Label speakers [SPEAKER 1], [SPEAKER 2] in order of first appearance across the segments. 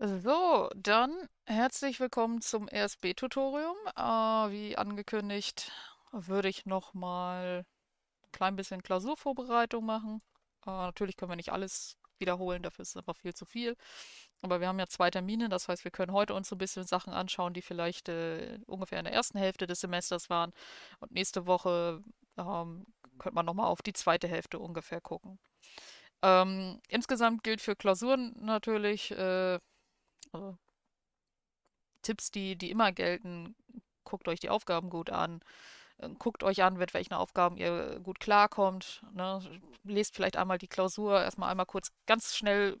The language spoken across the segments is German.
[SPEAKER 1] So, dann herzlich willkommen zum RSB-Tutorium. Äh, wie angekündigt, würde ich nochmal ein klein bisschen Klausurvorbereitung machen. Äh, natürlich können wir nicht alles wiederholen, dafür ist es einfach viel zu viel. Aber wir haben ja zwei Termine, das heißt, wir können heute uns so ein bisschen Sachen anschauen, die vielleicht äh, ungefähr in der ersten Hälfte des Semesters waren. Und nächste Woche ähm, könnte man nochmal auf die zweite Hälfte ungefähr gucken. Ähm, insgesamt gilt für Klausuren natürlich, äh, also Tipps, die, die immer gelten, guckt euch die Aufgaben gut an. Äh, guckt euch an, mit welchen Aufgaben ihr gut klarkommt. Ne? Lest vielleicht einmal die Klausur, erstmal einmal kurz ganz schnell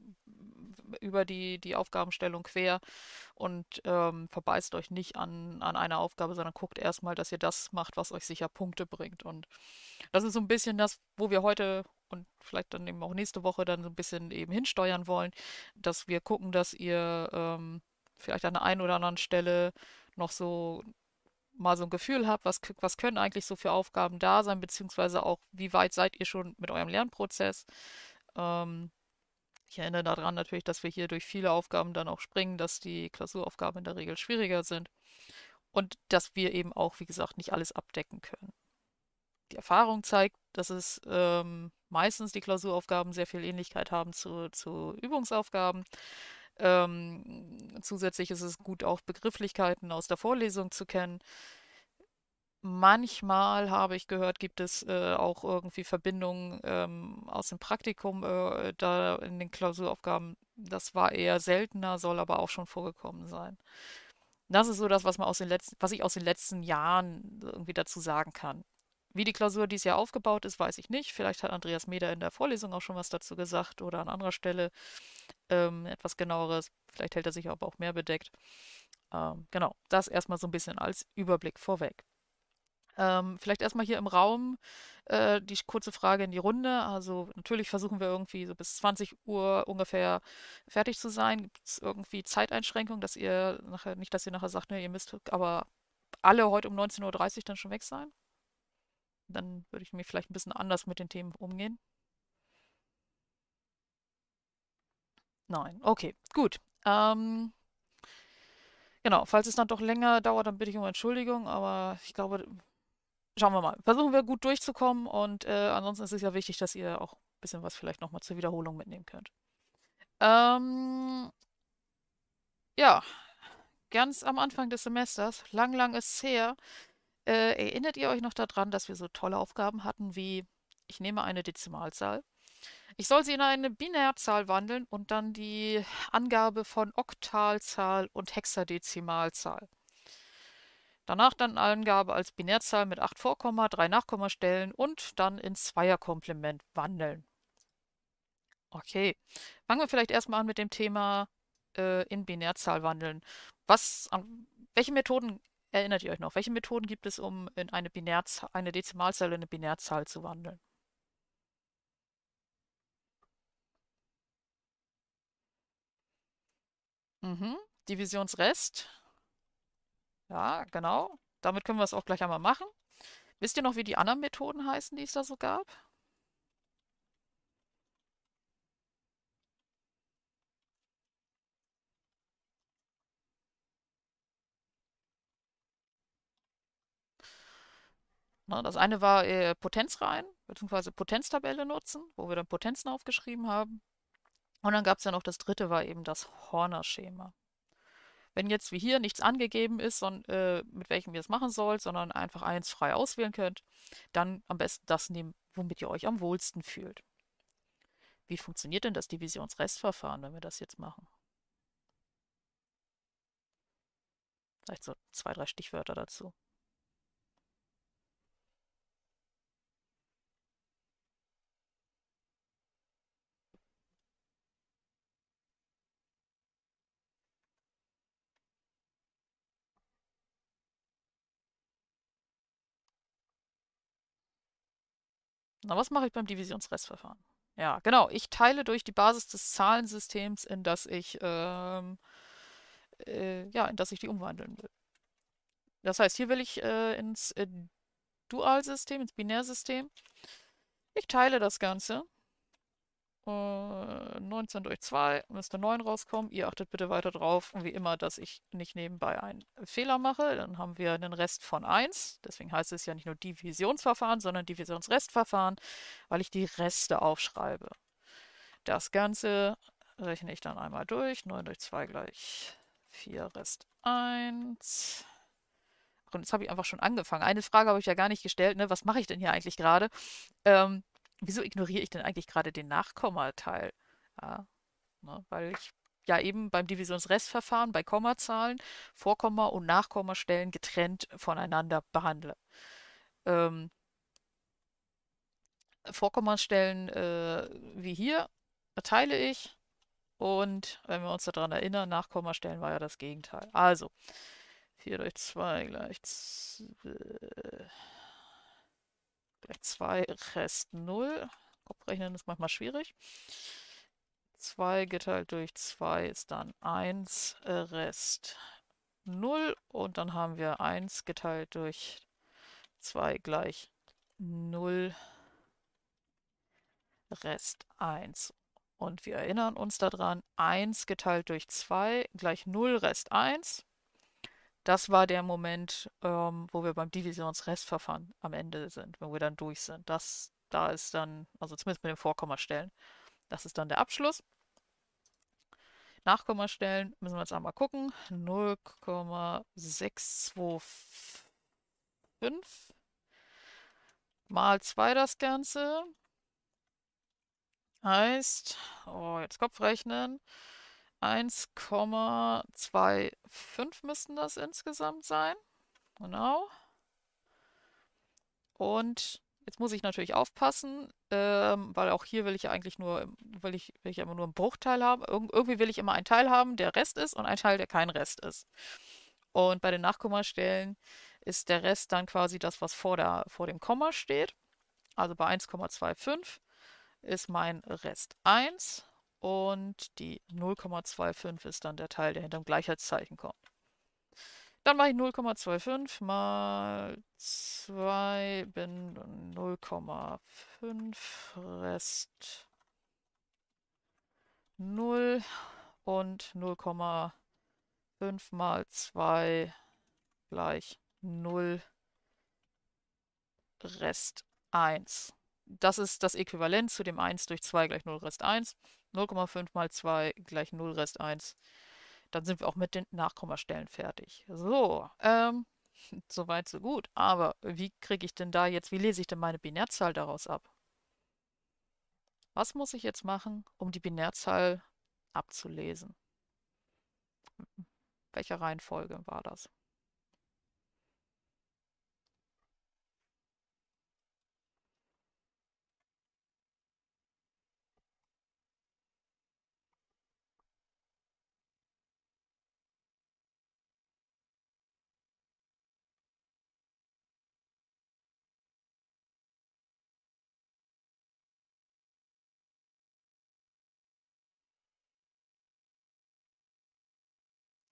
[SPEAKER 1] über die, die Aufgabenstellung quer und ähm, verbeißt euch nicht an, an einer Aufgabe, sondern guckt erstmal, dass ihr das macht, was euch sicher Punkte bringt. Und das ist so ein bisschen das, wo wir heute und vielleicht dann eben auch nächste Woche dann so ein bisschen eben hinsteuern wollen, dass wir gucken, dass ihr ähm, vielleicht an der einen oder anderen Stelle noch so mal so ein Gefühl habt, was, was können eigentlich so für Aufgaben da sein, beziehungsweise auch, wie weit seid ihr schon mit eurem Lernprozess. Ähm, ich erinnere daran natürlich, dass wir hier durch viele Aufgaben dann auch springen, dass die Klausuraufgaben in der Regel schwieriger sind und dass wir eben auch, wie gesagt, nicht alles abdecken können. Die Erfahrung zeigt, dass es ähm, meistens die Klausuraufgaben sehr viel Ähnlichkeit haben zu, zu Übungsaufgaben. Ähm, zusätzlich ist es gut, auch Begrifflichkeiten aus der Vorlesung zu kennen. Manchmal habe ich gehört, gibt es äh, auch irgendwie Verbindungen ähm, aus dem Praktikum äh, da in den Klausuraufgaben. Das war eher seltener, soll aber auch schon vorgekommen sein. Das ist so das, was man aus den letzten, was ich aus den letzten Jahren irgendwie dazu sagen kann. Wie die Klausur dieses Jahr aufgebaut ist, weiß ich nicht. Vielleicht hat Andreas Meder in der Vorlesung auch schon was dazu gesagt oder an anderer Stelle ähm, etwas genaueres. Vielleicht hält er sich aber auch mehr bedeckt. Ähm, genau, das erstmal so ein bisschen als Überblick vorweg. Ähm, vielleicht erstmal hier im Raum äh, die kurze Frage in die Runde. Also natürlich versuchen wir irgendwie so bis 20 Uhr ungefähr fertig zu sein. Gibt es irgendwie Zeiteinschränkungen, dass ihr nachher, nicht, dass ihr nachher sagt, ne, ihr müsst aber alle heute um 19.30 Uhr dann schon weg sein? Dann würde ich mir vielleicht ein bisschen anders mit den Themen umgehen. Nein, okay, gut. Ähm, Genau, falls es dann doch länger dauert, dann bitte ich um Entschuldigung, aber ich glaube, schauen wir mal. Versuchen wir gut durchzukommen und äh, ansonsten ist es ja wichtig, dass ihr auch ein bisschen was vielleicht nochmal zur Wiederholung mitnehmen könnt. Ähm, ja, ganz am Anfang des Semesters, lang, lang ist es her, äh, erinnert ihr euch noch daran, dass wir so tolle Aufgaben hatten wie, ich nehme eine Dezimalzahl. Ich soll sie in eine Binärzahl wandeln und dann die Angabe von Oktalzahl und Hexadezimalzahl. Danach dann Angabe als Binärzahl mit 8 Vorkomma, 3 Nachkommastellen und dann ins Zweierkomplement wandeln. Okay, fangen wir vielleicht erstmal an mit dem Thema äh, in Binärzahl wandeln. Was, an, welche Methoden erinnert ihr euch noch? Welche Methoden gibt es, um in eine, Binärzahl, eine Dezimalzahl in eine Binärzahl zu wandeln? Mhm. Divisionsrest. Ja, genau. Damit können wir es auch gleich einmal machen. Wisst ihr noch, wie die anderen Methoden heißen, die es da so gab? Na, das eine war äh, Potenz rein, beziehungsweise Potenztabelle nutzen, wo wir dann Potenzen aufgeschrieben haben. Und dann gab es ja noch das dritte, war eben das Horner-Schema. Wenn jetzt wie hier nichts angegeben ist, und, äh, mit welchem ihr es machen sollt, sondern einfach eins frei auswählen könnt, dann am besten das nehmen, womit ihr euch am wohlsten fühlt. Wie funktioniert denn das Divisionsrestverfahren, wenn wir das jetzt machen? Vielleicht so zwei, drei Stichwörter dazu. Na, was mache ich beim Divisionsrestverfahren? Ja, genau. Ich teile durch die Basis des Zahlensystems, in das ich, ähm, äh, ja, in das ich die umwandeln will. Das heißt, hier will ich äh, ins äh, Dualsystem, ins Binärsystem. Ich teile das Ganze. 19 äh, durch 2 müsste 9 rauskommen. Ihr achtet bitte weiter drauf, wie immer, dass ich nicht nebenbei einen Fehler mache. Dann haben wir einen Rest von 1. Deswegen heißt es ja nicht nur Divisionsverfahren, sondern Divisionsrestverfahren, weil ich die Reste aufschreibe. Das Ganze rechne ich dann einmal durch. 9 durch 2 gleich 4 Rest 1. Und jetzt habe ich einfach schon angefangen. Eine Frage habe ich ja gar nicht gestellt, ne? Was mache ich denn hier eigentlich gerade? Ähm, wieso ignoriere ich denn eigentlich gerade den Nachkommateil? Ja, ah, ne, weil ich ja eben beim Divisionsrestverfahren bei Kommazahlen Vorkomma- und Nachkommastellen getrennt voneinander behandle. Ähm, Vorkommastellen äh, wie hier teile ich und wenn wir uns daran erinnern, Nachkommastellen war ja das Gegenteil. Also 4 durch 2 gleich 2. Äh, Gleich 2, Rest 0. Kopfrechnen ist manchmal schwierig. 2 geteilt durch 2 ist dann 1, äh, Rest 0. Und dann haben wir 1 geteilt durch 2 gleich 0, Rest 1. Und wir erinnern uns daran, 1 geteilt durch 2 gleich 0, Rest 1 das war der Moment, ähm, wo wir beim Divisionsrestverfahren am Ende sind, wenn wir dann durch sind. Das, da ist dann, also zumindest mit den Vorkommastellen, das ist dann der Abschluss. Nachkommastellen müssen wir jetzt einmal gucken. 0,625 mal 2 das Ganze heißt, oh, jetzt Kopf rechnen, 1,25 müssten das insgesamt sein. Genau. Und jetzt muss ich natürlich aufpassen, ähm, weil auch hier will ich ja eigentlich nur, will ich, will ich immer nur einen Bruchteil haben. Irg irgendwie will ich immer einen Teil haben, der Rest ist und einen Teil, der kein Rest ist. Und bei den Nachkommastellen ist der Rest dann quasi das, was vor, der, vor dem Komma steht. Also bei 1,25 ist mein Rest 1 und die 0,25 ist dann der Teil, der hinter dem Gleichheitszeichen kommt. Dann mache ich 0,25 mal 2 bin 0,5 Rest 0 und 0,5 mal 2 gleich 0 Rest 1. Das ist das Äquivalent zu dem 1 durch 2 gleich 0 Rest 1. 0,5 mal 2 gleich 0 Rest 1. Dann sind wir auch mit den Nachkommastellen fertig. So, ähm, soweit so gut. Aber wie kriege ich denn da jetzt, wie lese ich denn meine Binärzahl daraus ab? Was muss ich jetzt machen, um die Binärzahl abzulesen? Welcher Reihenfolge war das?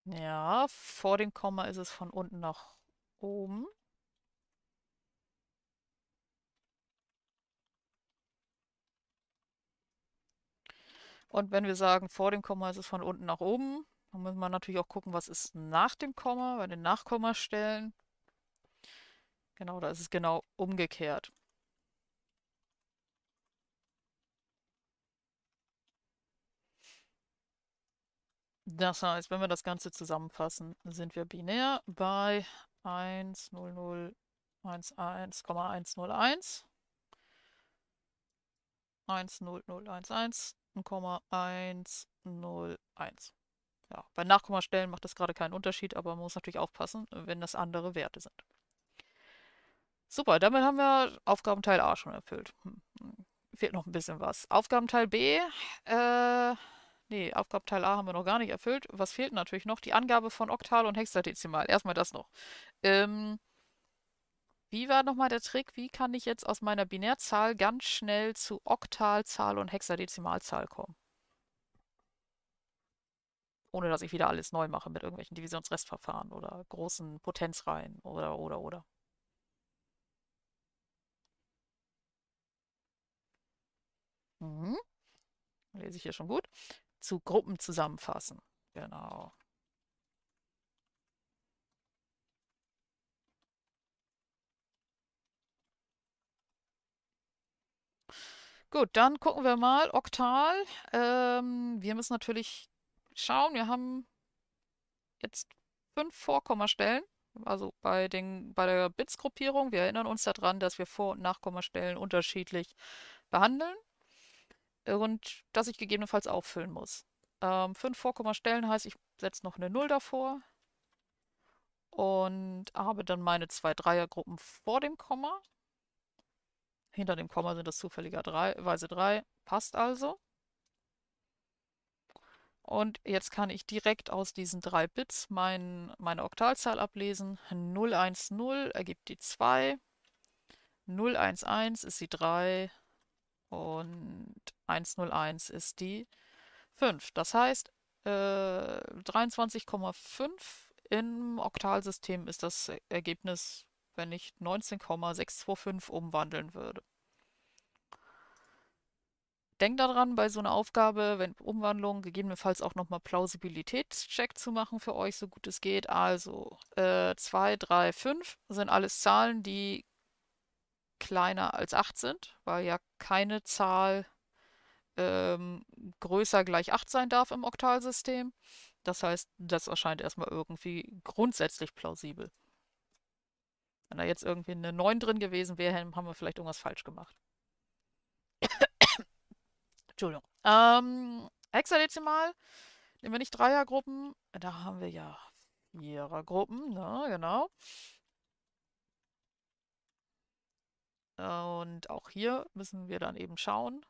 [SPEAKER 1] Ja, vor dem Komma ist es von unten nach oben. Und wenn wir sagen, vor dem Komma ist es von unten nach oben, dann müssen wir natürlich auch gucken, was ist nach dem Komma, bei den Nachkommastellen. Genau, da ist es genau umgekehrt. Das heißt, wenn wir das Ganze zusammenfassen, sind wir binär bei 10011,101, 10011,101. Ja, bei Nachkommastellen macht das gerade keinen Unterschied, aber man muss natürlich aufpassen, wenn das andere Werte sind. Super, damit haben wir Aufgabenteil A schon erfüllt. Hm, hm fehlt noch ein bisschen was. Aufgabenteil B, äh, Nee, Aufgabenteil A haben wir noch gar nicht erfüllt. Was fehlt natürlich noch? Die Angabe von Oktal und Hexadezimal. Erstmal das noch. Ähm, wie war nochmal der Trick? Wie kann ich jetzt aus meiner Binärzahl ganz schnell zu Oktalzahl und Hexadezimalzahl kommen? Ohne dass ich wieder alles neu mache mit irgendwelchen Divisionsrestverfahren oder großen Potenzreihen oder, oder, oder. Mhm. Lese ich hier schon gut zu Gruppen zusammenfassen. Genau. Gut, dann gucken wir mal. Oktal. Ähm, wir müssen natürlich schauen. Wir haben jetzt fünf Vorkommastellen. Also bei, den, bei der Bits-Gruppierung. Wir erinnern uns daran, dass wir Vor- und Nachkommastellen unterschiedlich behandeln und das ich gegebenenfalls auffüllen muss. Ähm, 5 Vorkommastellen heißt, ich setze noch eine 0 davor und habe dann meine zwei Dreiergruppen vor dem Komma. Hinter dem Komma sind das zufälligerweise 3, passt also. Und jetzt kann ich direkt aus diesen drei Bits mein, meine Oktalzahl ablesen. 010 ergibt die 2, 011 ist die 3, und 101 ist die 5. Das heißt, äh, 23,5 im Oktalsystem ist das Ergebnis, wenn ich 19,625 umwandeln würde. Denk daran, bei so einer Aufgabe, wenn Umwandlung, gegebenenfalls auch nochmal Plausibilitätscheck zu machen für euch, so gut es geht. Also äh, 2, 3, 5 sind alles Zahlen, die kleiner als 8 sind, weil ja keine Zahl ähm, größer gleich 8 sein darf im Oktalsystem. Das heißt, das erscheint erstmal irgendwie grundsätzlich plausibel. Wenn da jetzt irgendwie eine 9 drin gewesen wäre, haben wir vielleicht irgendwas falsch gemacht. Entschuldigung. Ähm, Hexadezimal nehmen wir nicht Dreiergruppen. Da haben wir ja Vierergruppen, ne? genau. Und auch hier müssen wir dann eben schauen,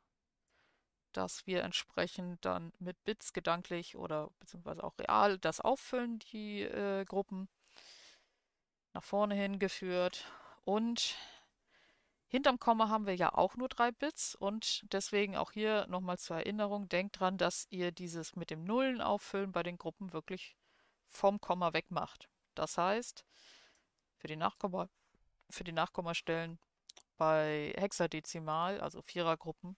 [SPEAKER 1] dass wir entsprechend dann mit Bits gedanklich oder beziehungsweise auch real das auffüllen, die äh, Gruppen nach vorne hingeführt. Und hinterm Komma haben wir ja auch nur drei Bits und deswegen auch hier nochmal zur Erinnerung, denkt dran, dass ihr dieses mit dem Nullen auffüllen bei den Gruppen wirklich vom Komma weg macht. Das heißt, für die, Nachkomma, für die Nachkommastellen bei Hexadezimal, also Vierergruppen,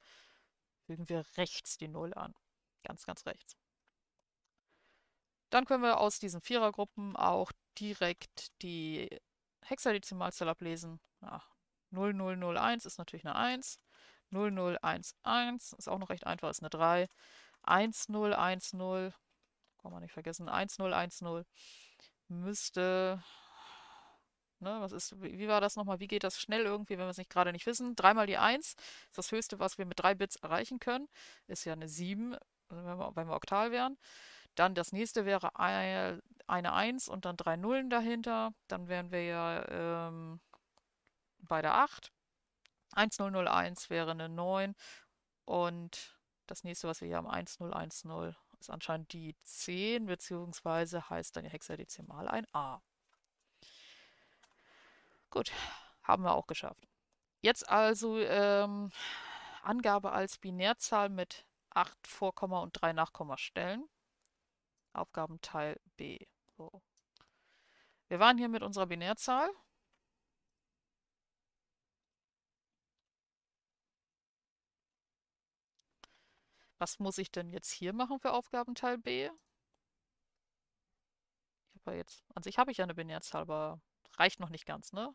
[SPEAKER 1] fügen wir rechts die 0 an. Ganz, ganz rechts. Dann können wir aus diesen Vierergruppen auch direkt die Hexadezimalzahl ablesen. Ach, 0001 ist natürlich eine 1. 0011 ist auch noch recht einfach, ist eine 3. 1010, kann man nicht vergessen, 1010 müsste Ne, was ist, wie war das nochmal? Wie geht das schnell irgendwie, wenn wir es nicht gerade nicht wissen? Dreimal die 1 ist das höchste, was wir mit drei Bits erreichen können. Ist ja eine 7, also wenn wir, wenn wir Oktal wären. Dann das nächste wäre eine, 1 und dann drei Nullen dahinter. Dann wären wir ja ähm, bei der 8. 1001 wäre eine 9 und das nächste, was wir hier haben, 1010, ist anscheinend die 10, beziehungsweise heißt dann ja hexadezimal ein A. Gut, haben wir auch geschafft. Jetzt also ähm, Angabe als Binärzahl mit 8 Vorkomma und 3 Nachkommastellen. Aufgabenteil B. So. Wir waren hier mit unserer Binärzahl. Was muss ich denn jetzt hier machen für Aufgabenteil B? Ich habe ja jetzt, an sich habe ich ja eine Binärzahl, aber Reicht noch nicht ganz, ne?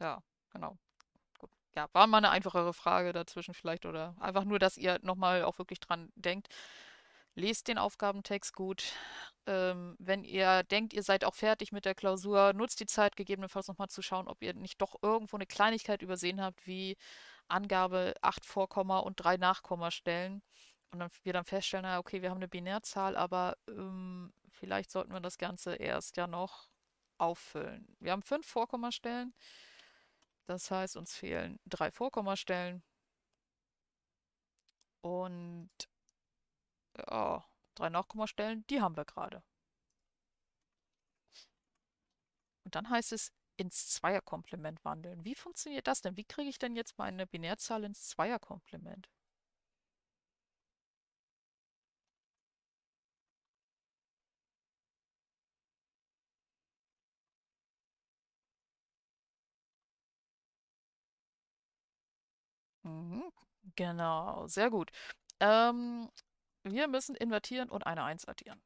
[SPEAKER 1] Ja, genau. Gut. Ja, war mal eine einfachere Frage dazwischen vielleicht oder einfach nur, dass ihr nochmal auch wirklich dran denkt lest den Aufgabentext gut. Ähm, wenn ihr denkt, ihr seid auch fertig mit der Klausur, nutzt die Zeit gegebenenfalls nochmal zu schauen, ob ihr nicht doch irgendwo eine Kleinigkeit übersehen habt, wie Angabe 8 Vorkomma und 3 Nachkommastellen. Und dann wir dann feststellen, na, okay, wir haben eine Binärzahl, aber ähm, vielleicht sollten wir das Ganze erst ja noch auffüllen. Wir haben 5 Vorkommastellen. Das heißt, uns fehlen drei Vorkommastellen. Und ja, drei Nachkommastellen, die haben wir gerade. Und dann heißt es ins Zweierkomplement wandeln. Wie funktioniert das denn? Wie kriege ich denn jetzt meine Binärzahl ins Zweierkomplement? Mhm, genau, sehr gut. Ähm, wir müssen invertieren und eine 1 addieren.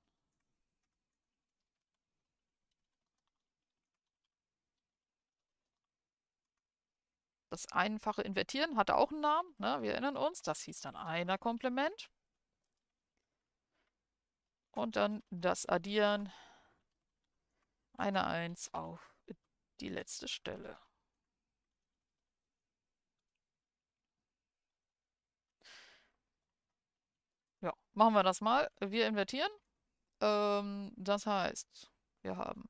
[SPEAKER 1] Das einfache Invertieren hatte auch einen Namen. Ne? Wir erinnern uns, das hieß dann einer Komplement. Und dann das Addieren einer 1 auf die letzte Stelle. machen wir das mal. Wir invertieren. Ähm, das heißt, wir haben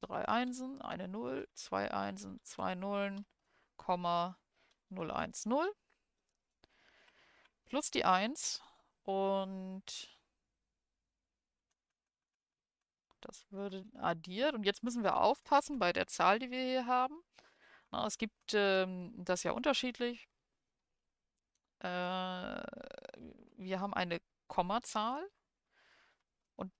[SPEAKER 1] drei Einsen, eine Null, zwei Einsen, zwei Nullen, Komma, 0, 1, 0. Plus die 1 und das würde addiert. Und jetzt müssen wir aufpassen bei der Zahl, die wir hier haben. Na, es gibt ähm, das ja unterschiedlich. Äh, wir haben eine Kommazahl. Und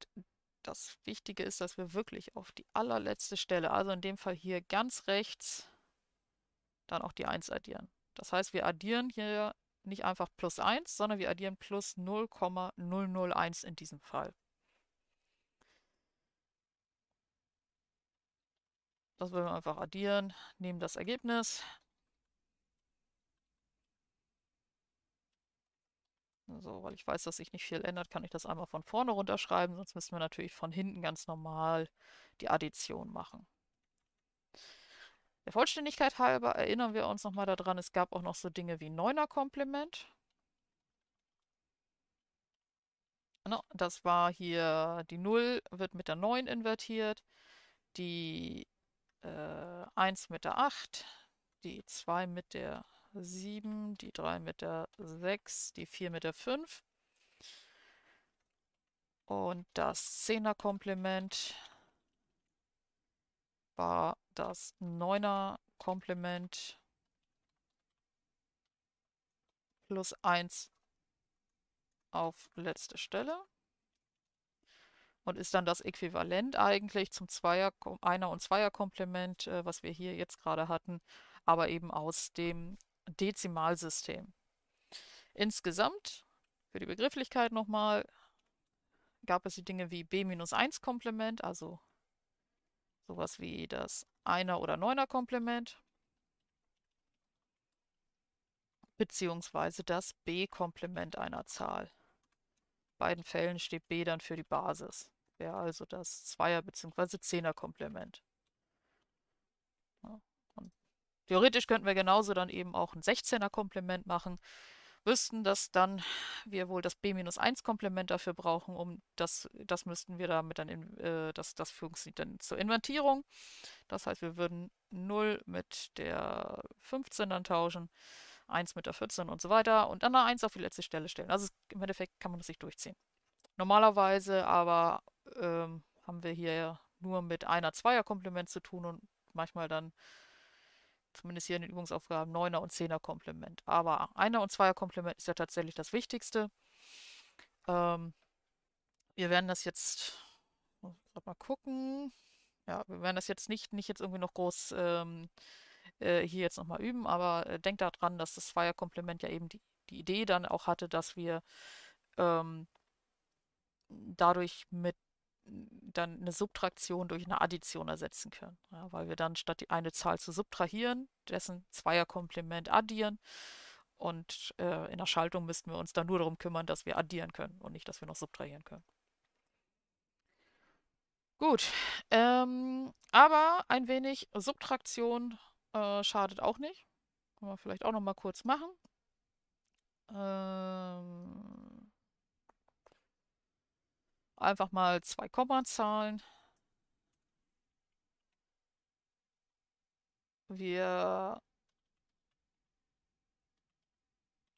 [SPEAKER 1] das Wichtige ist, dass wir wirklich auf die allerletzte Stelle, also in dem Fall hier ganz rechts, dann auch die 1 addieren. Das heißt, wir addieren hier nicht einfach plus 1, sondern wir addieren plus 0,001 in diesem Fall. Das wollen wir einfach addieren, nehmen das Ergebnis, Also, weil ich weiß, dass sich nicht viel ändert, kann ich das einmal von vorne runterschreiben, sonst müssen wir natürlich von hinten ganz normal die Addition machen. Der Vollständigkeit halber erinnern wir uns nochmal daran, es gab auch noch so Dinge wie 9er komplement ne, Das war hier, die 0 wird mit der 9 invertiert, die äh, 1 mit der 8, die 2 mit der 7, die 3 mit der 6, die 4 mit der 5. Und das 10er Komplement war das 9er Komplement plus 1 auf letzte Stelle und ist dann das Äquivalent eigentlich zum Zweier, Einer- und Zweierkomplement, äh, was wir hier jetzt gerade hatten, aber eben aus dem Dezimalsystem. Insgesamt, für die Begrifflichkeit nochmal, gab es die Dinge wie B-1-Komplement, also sowas wie das Einer- oder Neuner-Komplement, beziehungsweise das B-Komplement einer Zahl. In beiden Fällen steht B dann für die Basis, wäre also das Zweier- bzw. Zehner-Komplement. Theoretisch könnten wir genauso dann eben auch ein 16er-Komplement machen, wüssten, dass dann wir wohl das B-1-Komplement dafür brauchen, um das, das müssten wir damit dann, in, äh, das, das funktioniert dann zur Inventierung. Das heißt, wir würden 0 mit der 15 dann tauschen, 1 mit der 14 und so weiter und dann eine 1 auf die letzte Stelle stellen. Also im Endeffekt kann man das nicht durchziehen. Normalerweise aber ähm, haben wir hier nur mit einer Zweier-Komplement zu tun und manchmal dann zumindest hier in den Übungsaufgaben, Neuner und Zehner Komplement. Aber Einer und Zweier Komplement ist ja tatsächlich das Wichtigste. Ähm, wir werden das jetzt, mal gucken, ja, wir werden das jetzt nicht, nicht jetzt irgendwie noch groß ähm, äh, hier jetzt nochmal üben, aber äh, denkt daran, dass das Zweier-Komplement ja eben die, die Idee dann auch hatte, dass wir ähm, dadurch mit dann eine Subtraktion durch eine Addition ersetzen können, ja, weil wir dann statt die eine Zahl zu subtrahieren, dessen Zweierkomplement addieren. Und äh, in der Schaltung müssten wir uns dann nur darum kümmern, dass wir addieren können und nicht, dass wir noch subtrahieren können. Gut, ähm, aber ein wenig Subtraktion äh, schadet auch nicht. Können wir vielleicht auch noch mal kurz machen. Ähm, Einfach mal zwei Kommazahlen. Wir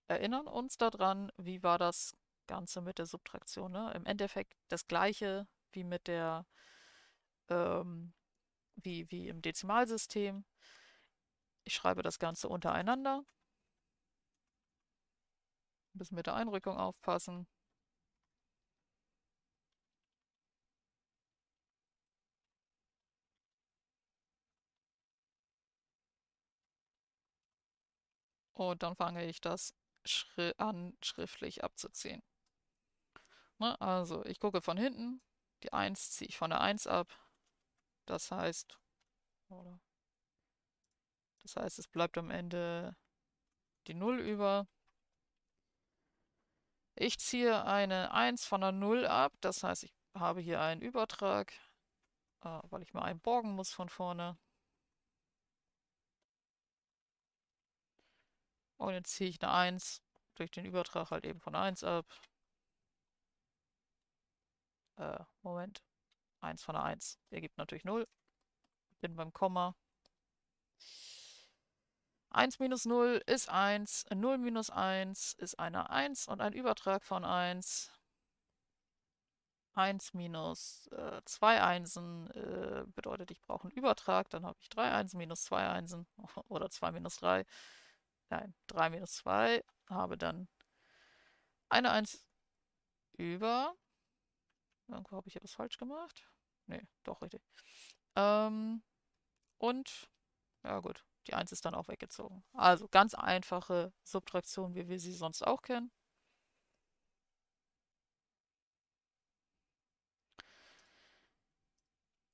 [SPEAKER 1] erinnern uns daran, wie war das Ganze mit der Subtraktion. Ne? Im Endeffekt das gleiche wie mit der ähm, wie, wie im Dezimalsystem. Ich schreibe das Ganze untereinander. Ein bisschen mit der Einrückung aufpassen. und dann fange ich das schri an, schriftlich abzuziehen. Ne? Also ich gucke von hinten, die 1 ziehe ich von der 1 ab. Das heißt, oder, das heißt, es bleibt am Ende die 0 über. Ich ziehe eine 1 von der 0 ab, das heißt, ich habe hier einen Übertrag, äh, weil ich mal einen borgen muss von vorne. Und oh, jetzt ziehe ich eine 1 durch den Übertrag halt eben von 1 ab. Äh, Moment. 1 von der 1. ergibt natürlich 0. Bin beim Komma. 1 minus 0 ist 1. 0 minus 1 ist eine 1 und ein Übertrag von 1. 1 minus äh, 2 Einsen äh, bedeutet, ich brauche einen Übertrag. Dann habe ich 3 Einsen minus 2 Einsen oder 2 minus 3. Nein, 3 minus 2. Habe dann eine 1 über. Irgendwo habe ich etwas falsch gemacht. Nee, doch richtig. Ähm, und, ja gut, die 1 ist dann auch weggezogen. Also ganz einfache Subtraktion, wie wir sie sonst auch kennen.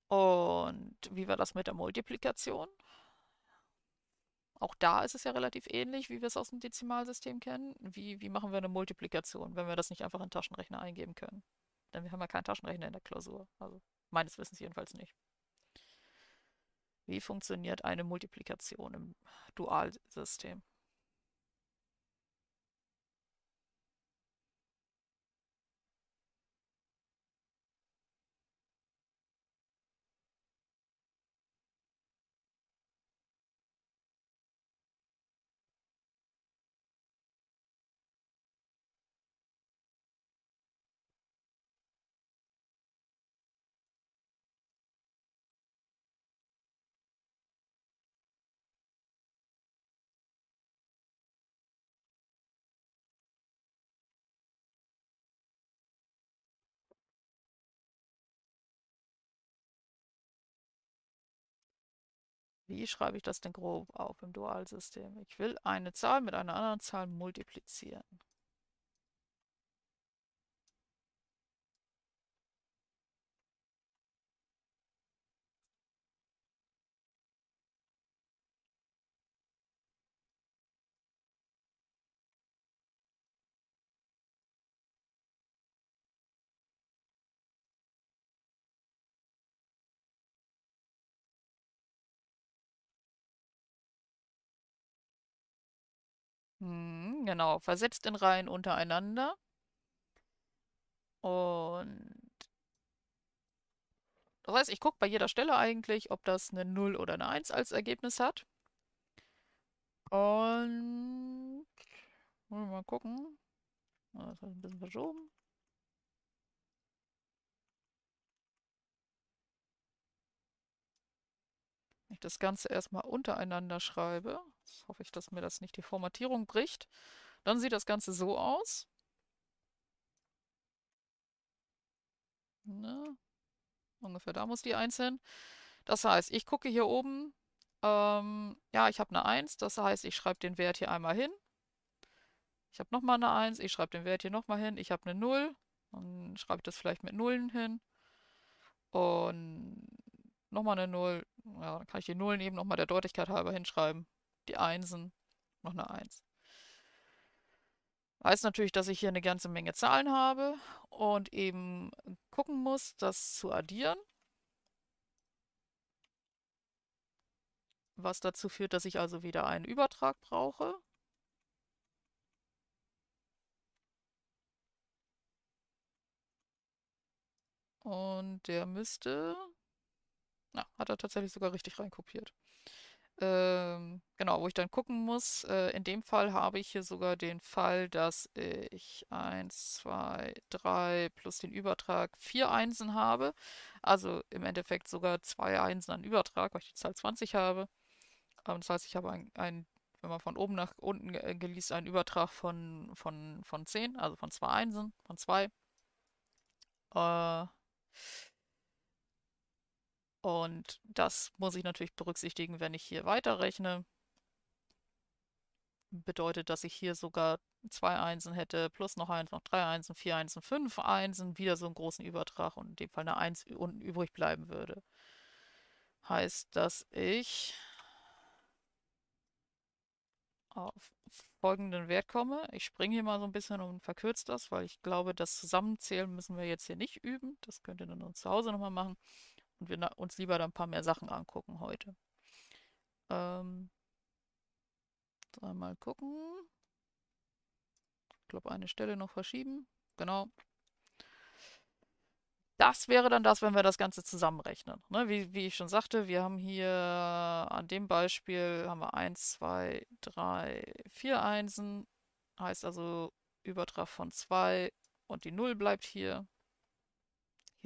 [SPEAKER 1] Und wie war das mit der Multiplikation? Auch da ist es ja relativ ähnlich, wie wir es aus dem Dezimalsystem kennen. Wie, wie machen wir eine Multiplikation, wenn wir das nicht einfach in den Taschenrechner eingeben können? Denn wir haben ja keinen Taschenrechner in der Klausur. Also meines Wissens jedenfalls nicht. Wie funktioniert eine Multiplikation im Dualsystem? Wie schreibe ich das denn grob auf im Dualsystem? Ich will eine Zahl mit einer anderen Zahl multiplizieren. Mhm, genau, versetzt in Reihen untereinander. Und das heißt, ich gucke bei jeder Stelle eigentlich, ob das eine 0 oder eine 1 als Ergebnis hat. Und mal gucken. Ah, das hat ein bisschen verschoben. Wenn ich das Ganze erstmal untereinander schreibe, Jetzt hoffe ich, dass mir das nicht die Formatierung bricht. Dann sieht das Ganze so aus. Ne? Ungefähr da muss die 1 hin. Das heißt, ich gucke hier oben, ähm, ja, ich habe eine 1, das heißt, ich schreibe den Wert hier einmal hin. Ich habe nochmal eine 1, ich schreibe den Wert hier nochmal hin, ich habe eine 0, dann schreibe ich das vielleicht mit Nullen hin. Und nochmal eine 0, ja, dann kann ich die Nullen eben nochmal der Deutlichkeit halber hinschreiben. Die Einsen. Noch eine Eins. Weiß natürlich, dass ich hier eine ganze Menge Zahlen habe und eben gucken muss, das zu addieren. Was dazu führt, dass ich also wieder einen Übertrag brauche. Und der müsste... Na, hat er tatsächlich sogar richtig reinkopiert. Ähm, genau, wo ich dann gucken muss. Äh, in dem Fall habe ich hier sogar den Fall, dass ich 1, 2, 3 plus den Übertrag 4 Einsen habe. Also im Endeffekt sogar 2 Einsen an Übertrag, weil ich die Zahl 20 habe. Ähm, das heißt, ich habe ein, ein, wenn man von oben nach unten geliest, einen Übertrag von, von, von 10, also von 2 Einsen, von 2. Äh, und das muss ich natürlich berücksichtigen, wenn ich hier weiterrechne. Bedeutet, dass ich hier sogar zwei Einsen hätte, plus noch eins, noch drei Einsen, vier Einsen, fünf Einsen, wieder so einen großen Übertrag und in dem Fall eine Eins unten übrig bleiben würde. Heißt, dass ich auf folgenden Wert komme. Ich springe hier mal so ein bisschen und verkürze das, weil ich glaube, das Zusammenzählen müssen wir jetzt hier nicht üben. Das könnt ihr dann uns zu Hause nochmal machen und wir uns lieber dann ein paar mehr Sachen angucken heute. Ähm, einmal gucken. Ich glaube, eine Stelle noch verschieben. Genau. Das wäre dann das, wenn wir das Ganze zusammenrechnen. Ne, wie, wie, ich schon sagte, wir haben hier an dem Beispiel haben wir 1, 2, 3, 4 Einsen. Heißt also Übertrag von 2 und die 0 bleibt hier.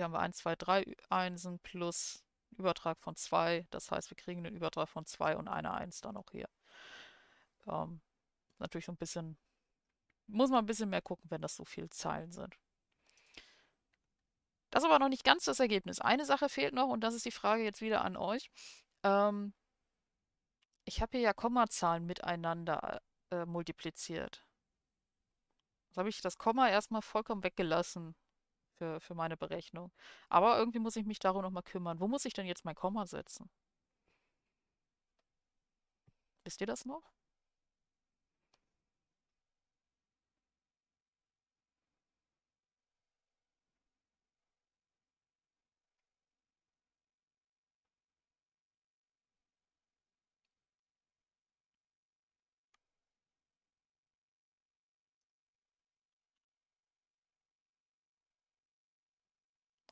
[SPEAKER 1] Hier haben wir 1, 2, 3 Einsen plus Übertrag von 2. Das heißt, wir kriegen einen Übertrag von 2 und eine 1 dann auch hier. Ähm, natürlich so ein bisschen, muss man ein bisschen mehr gucken, wenn das so viele Zeilen sind. Das ist aber noch nicht ganz das Ergebnis. Eine Sache fehlt noch und das ist die Frage jetzt wieder an euch. Ähm, ich habe hier ja Kommazahlen miteinander äh, multipliziert. Jetzt habe ich das Komma erstmal vollkommen weggelassen für, für meine Berechnung. Aber irgendwie muss ich mich darum nochmal kümmern. Wo muss ich denn jetzt mein Komma setzen? Wisst ihr das noch?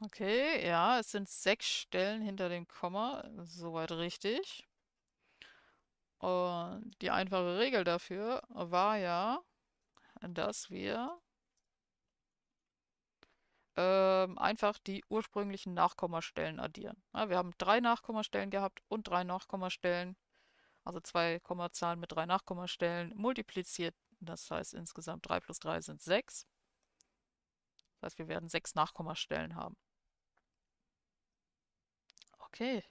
[SPEAKER 1] Okay, ja, es sind sechs Stellen hinter dem Komma, soweit richtig. Und die einfache Regel dafür war ja, dass wir ähm, einfach die ursprünglichen Nachkommastellen addieren. Ja, wir haben drei Nachkommastellen gehabt und drei Nachkommastellen, also zwei Kommazahlen mit drei Nachkommastellen, multipliziert. Das heißt insgesamt 3 plus 3 sind 6. Das heißt, wir werden sechs Nachkommastellen haben. Okay.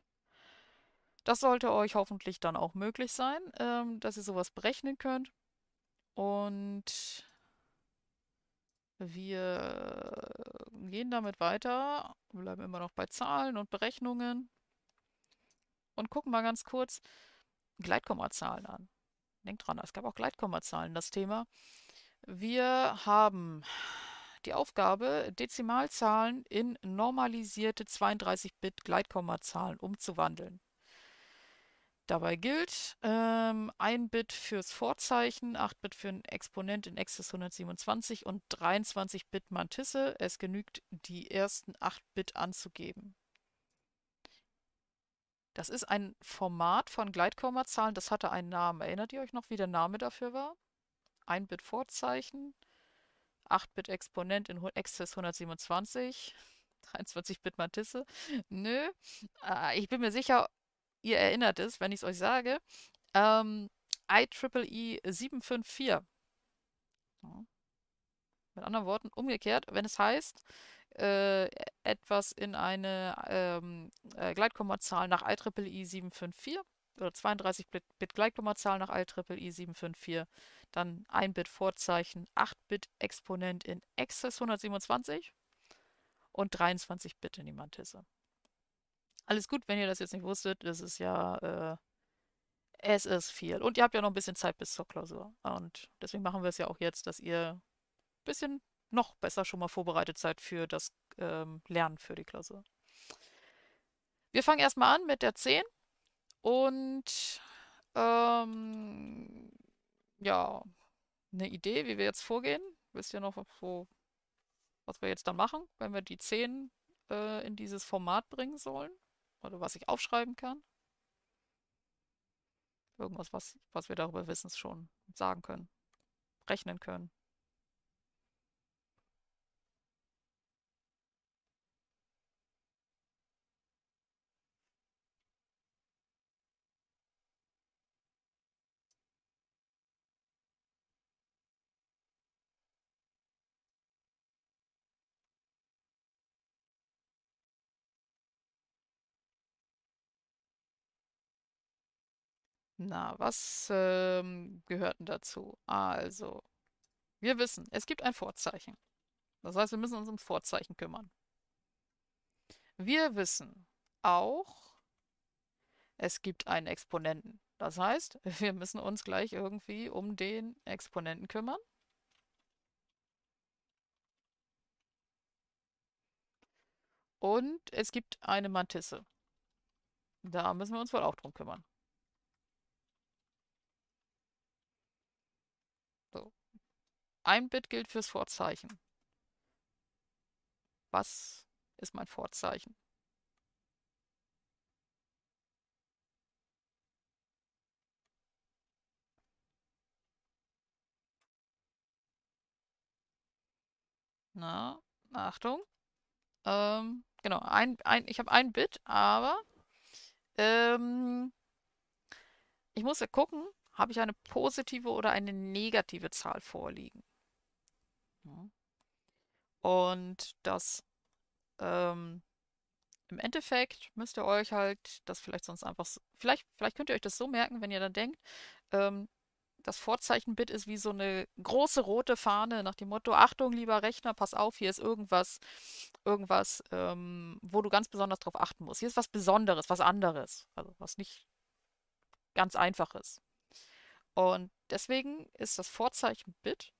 [SPEAKER 1] Das sollte euch hoffentlich dann auch möglich sein, ähm, dass ihr sowas berechnen könnt. Und wir gehen damit weiter, wir bleiben immer noch bei Zahlen und Berechnungen und gucken mal ganz kurz Gleitkommazahlen an. Denkt dran, es gab auch Gleitkommazahlen, das Thema. Wir haben die Aufgabe, Dezimalzahlen in normalisierte 32-Bit-Gleitkommazahlen umzuwandeln. Dabei gilt, ähm, 1 Bit fürs Vorzeichen, 8 Bit für einen Exponent in Excess 127 und 23 Bit Mantisse. Es genügt, die ersten 8 Bit anzugeben. Das ist ein Format von Gleitkommazahlen, das hatte einen Namen. Erinnert ihr euch noch, wie der Name dafür war? 1 Bit Vorzeichen, 8-Bit-Exponent in Excess 127, 23-Bit-Matisse. Nö, äh, ich bin mir sicher, ihr erinnert es, wenn ich es euch sage. Ähm, e IEEE 754. Ja. Mit anderen Worten, umgekehrt, wenn es heißt, äh, etwas in eine ähm, äh, Gleitkommazahl nach e IEEE 754, 32-Bit gleichnummerzahl nach IEEE 754, dann 1-Bit Vorzeichen, 8-Bit Exponent in Access 127 und 23-Bit in die Mantisse. Alles gut, wenn ihr das jetzt nicht wusstet, das ist ja, äh, es ist viel. Und ihr habt ja noch ein bisschen Zeit bis zur Klausur. Und deswegen machen wir es ja auch jetzt, dass ihr ein bisschen noch besser schon mal vorbereitet seid für das ähm, Lernen für die Klausur. Wir fangen erstmal an mit der 10. Und ähm, ja, eine Idee, wie wir jetzt vorgehen. Wisst ihr noch, so, was wir jetzt dann machen, wenn wir die 10 äh, in dieses Format bringen sollen? Oder was ich aufschreiben kann? Irgendwas, was, was wir darüber wissen schon sagen können, rechnen können. Na, was ähm, gehört denn dazu? Also, wir wissen, es gibt ein Vorzeichen. Das heißt, wir müssen uns ums Vorzeichen kümmern. Wir wissen auch, es gibt einen Exponenten. Das heißt, wir müssen uns gleich irgendwie um den Exponenten kümmern. Und es gibt eine Mantisse. Da müssen wir uns wohl auch drum kümmern. Ein Bit gilt fürs Vorzeichen. Was ist mein Vorzeichen? Na, Achtung. Ähm, genau, ein, ein, ich habe ein Bit, aber ähm, ich muss ja gucken, habe ich eine positive oder eine negative Zahl vorliegen. Ne? Und das ähm, im Endeffekt müsst ihr euch halt das vielleicht sonst einfach, so, vielleicht, vielleicht könnt ihr euch das so merken, wenn ihr dann denkt, ähm, das Vorzeichen-Bit ist wie so eine große rote Fahne nach dem Motto, Achtung, lieber Rechner, pass auf, hier ist irgendwas, irgendwas, ähm, wo du ganz besonders drauf achten musst. Hier ist was Besonderes, was anderes, also was nicht ganz einfaches. Und deswegen ist das Vorzeichen-Bit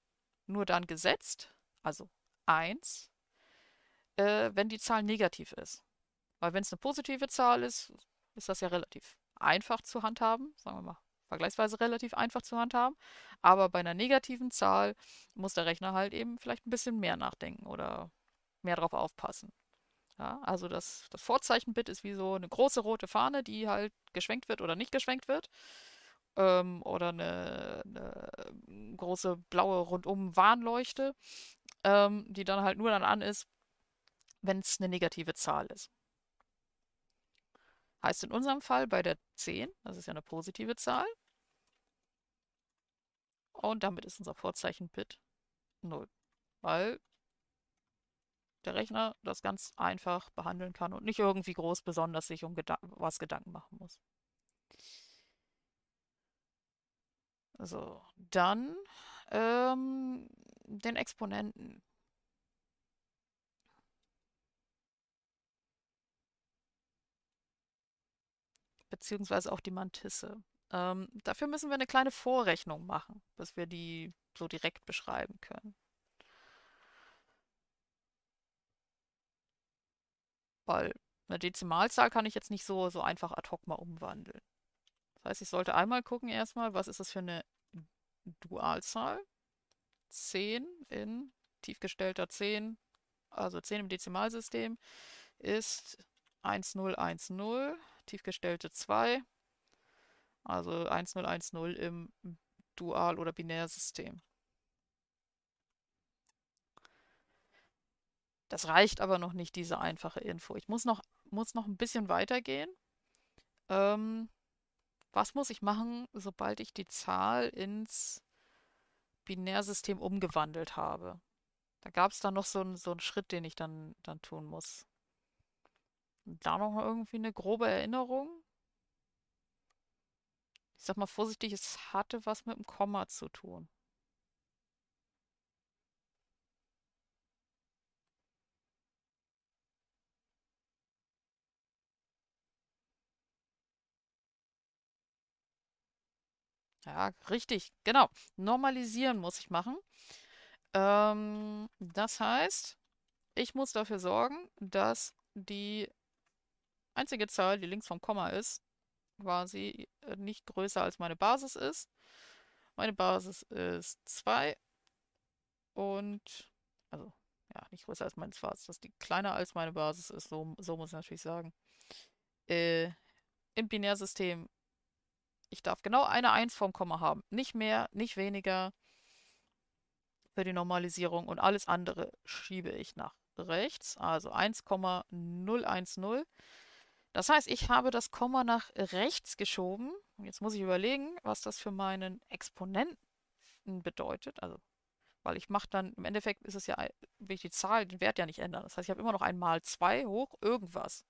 [SPEAKER 1] nur dann gesetzt, also 1, äh, wenn die Zahl negativ ist. Weil wenn es eine positive Zahl ist, ist das ja relativ einfach zu handhaben, sagen wir mal, vergleichsweise relativ einfach zu handhaben. Aber bei einer negativen Zahl muss der Rechner halt eben vielleicht ein bisschen mehr nachdenken oder mehr drauf aufpassen. Ja, also das, das Vorzeichen-Bit ist wie so eine große rote Fahne, die halt geschwenkt wird oder nicht geschwenkt wird ähm, oder eine, eine, große blaue Rundum-Warnleuchte, ähm, die dann halt nur dann an ist, wenn es eine negative Zahl ist. Heißt in unserem Fall bei der 10, das ist ja eine positive Zahl. Und damit ist unser Vorzeichen-Bit 0. Weil der Rechner das ganz einfach behandeln kann und nicht irgendwie groß besonders sich um Gedan was Gedanken machen muss. So, dann ähm, den Exponenten. Beziehungsweise auch die Mantisse. Ähm, dafür müssen wir eine kleine Vorrechnung machen, bis wir die so direkt beschreiben können. Weil eine Dezimalzahl kann ich jetzt nicht so, so einfach ad hoc mal umwandeln heißt, ich sollte einmal gucken erstmal, was ist das für eine Dualzahl? 10 in tiefgestellter 10, also 10 im Dezimalsystem, ist 1010, tiefgestellte 2, also 1010 im Dual- oder Binärsystem. Das reicht aber noch nicht, diese einfache Info. Ich muss noch, muss noch ein bisschen weitergehen. Ähm, was muss ich machen, sobald ich die Zahl ins Binärsystem umgewandelt habe? Da gab es dann noch so, so einen Schritt, den ich dann, dann tun muss. Und Da noch irgendwie eine grobe Erinnerung? Ich sag mal vorsichtig, es hatte was mit dem Komma zu tun. Ja, richtig, genau. Normalisieren muss ich machen. Ähm, das heißt, ich muss dafür sorgen, dass die einzige Zahl, die links vom Komma ist, quasi äh, nicht größer als meine Basis ist. Meine Basis ist 2 und, also, ja, nicht größer als meine Basis, dass die kleiner als meine Basis ist, so, so muss ich natürlich sagen. Äh, Im Binärsystem ich darf genau eine 1 vom Komma haben. Nicht mehr, nicht weniger für die Normalisierung und alles andere schiebe ich nach rechts, also 1,010. Das heißt, ich habe das Komma nach rechts geschoben. Jetzt muss ich überlegen, was das für meinen Exponenten bedeutet. Also, weil ich mache dann, im Endeffekt ist es ja, äh, will ich die Zahl, den Wert ja nicht ändern. Das heißt, ich habe immer noch ein mal 2 hoch irgendwas.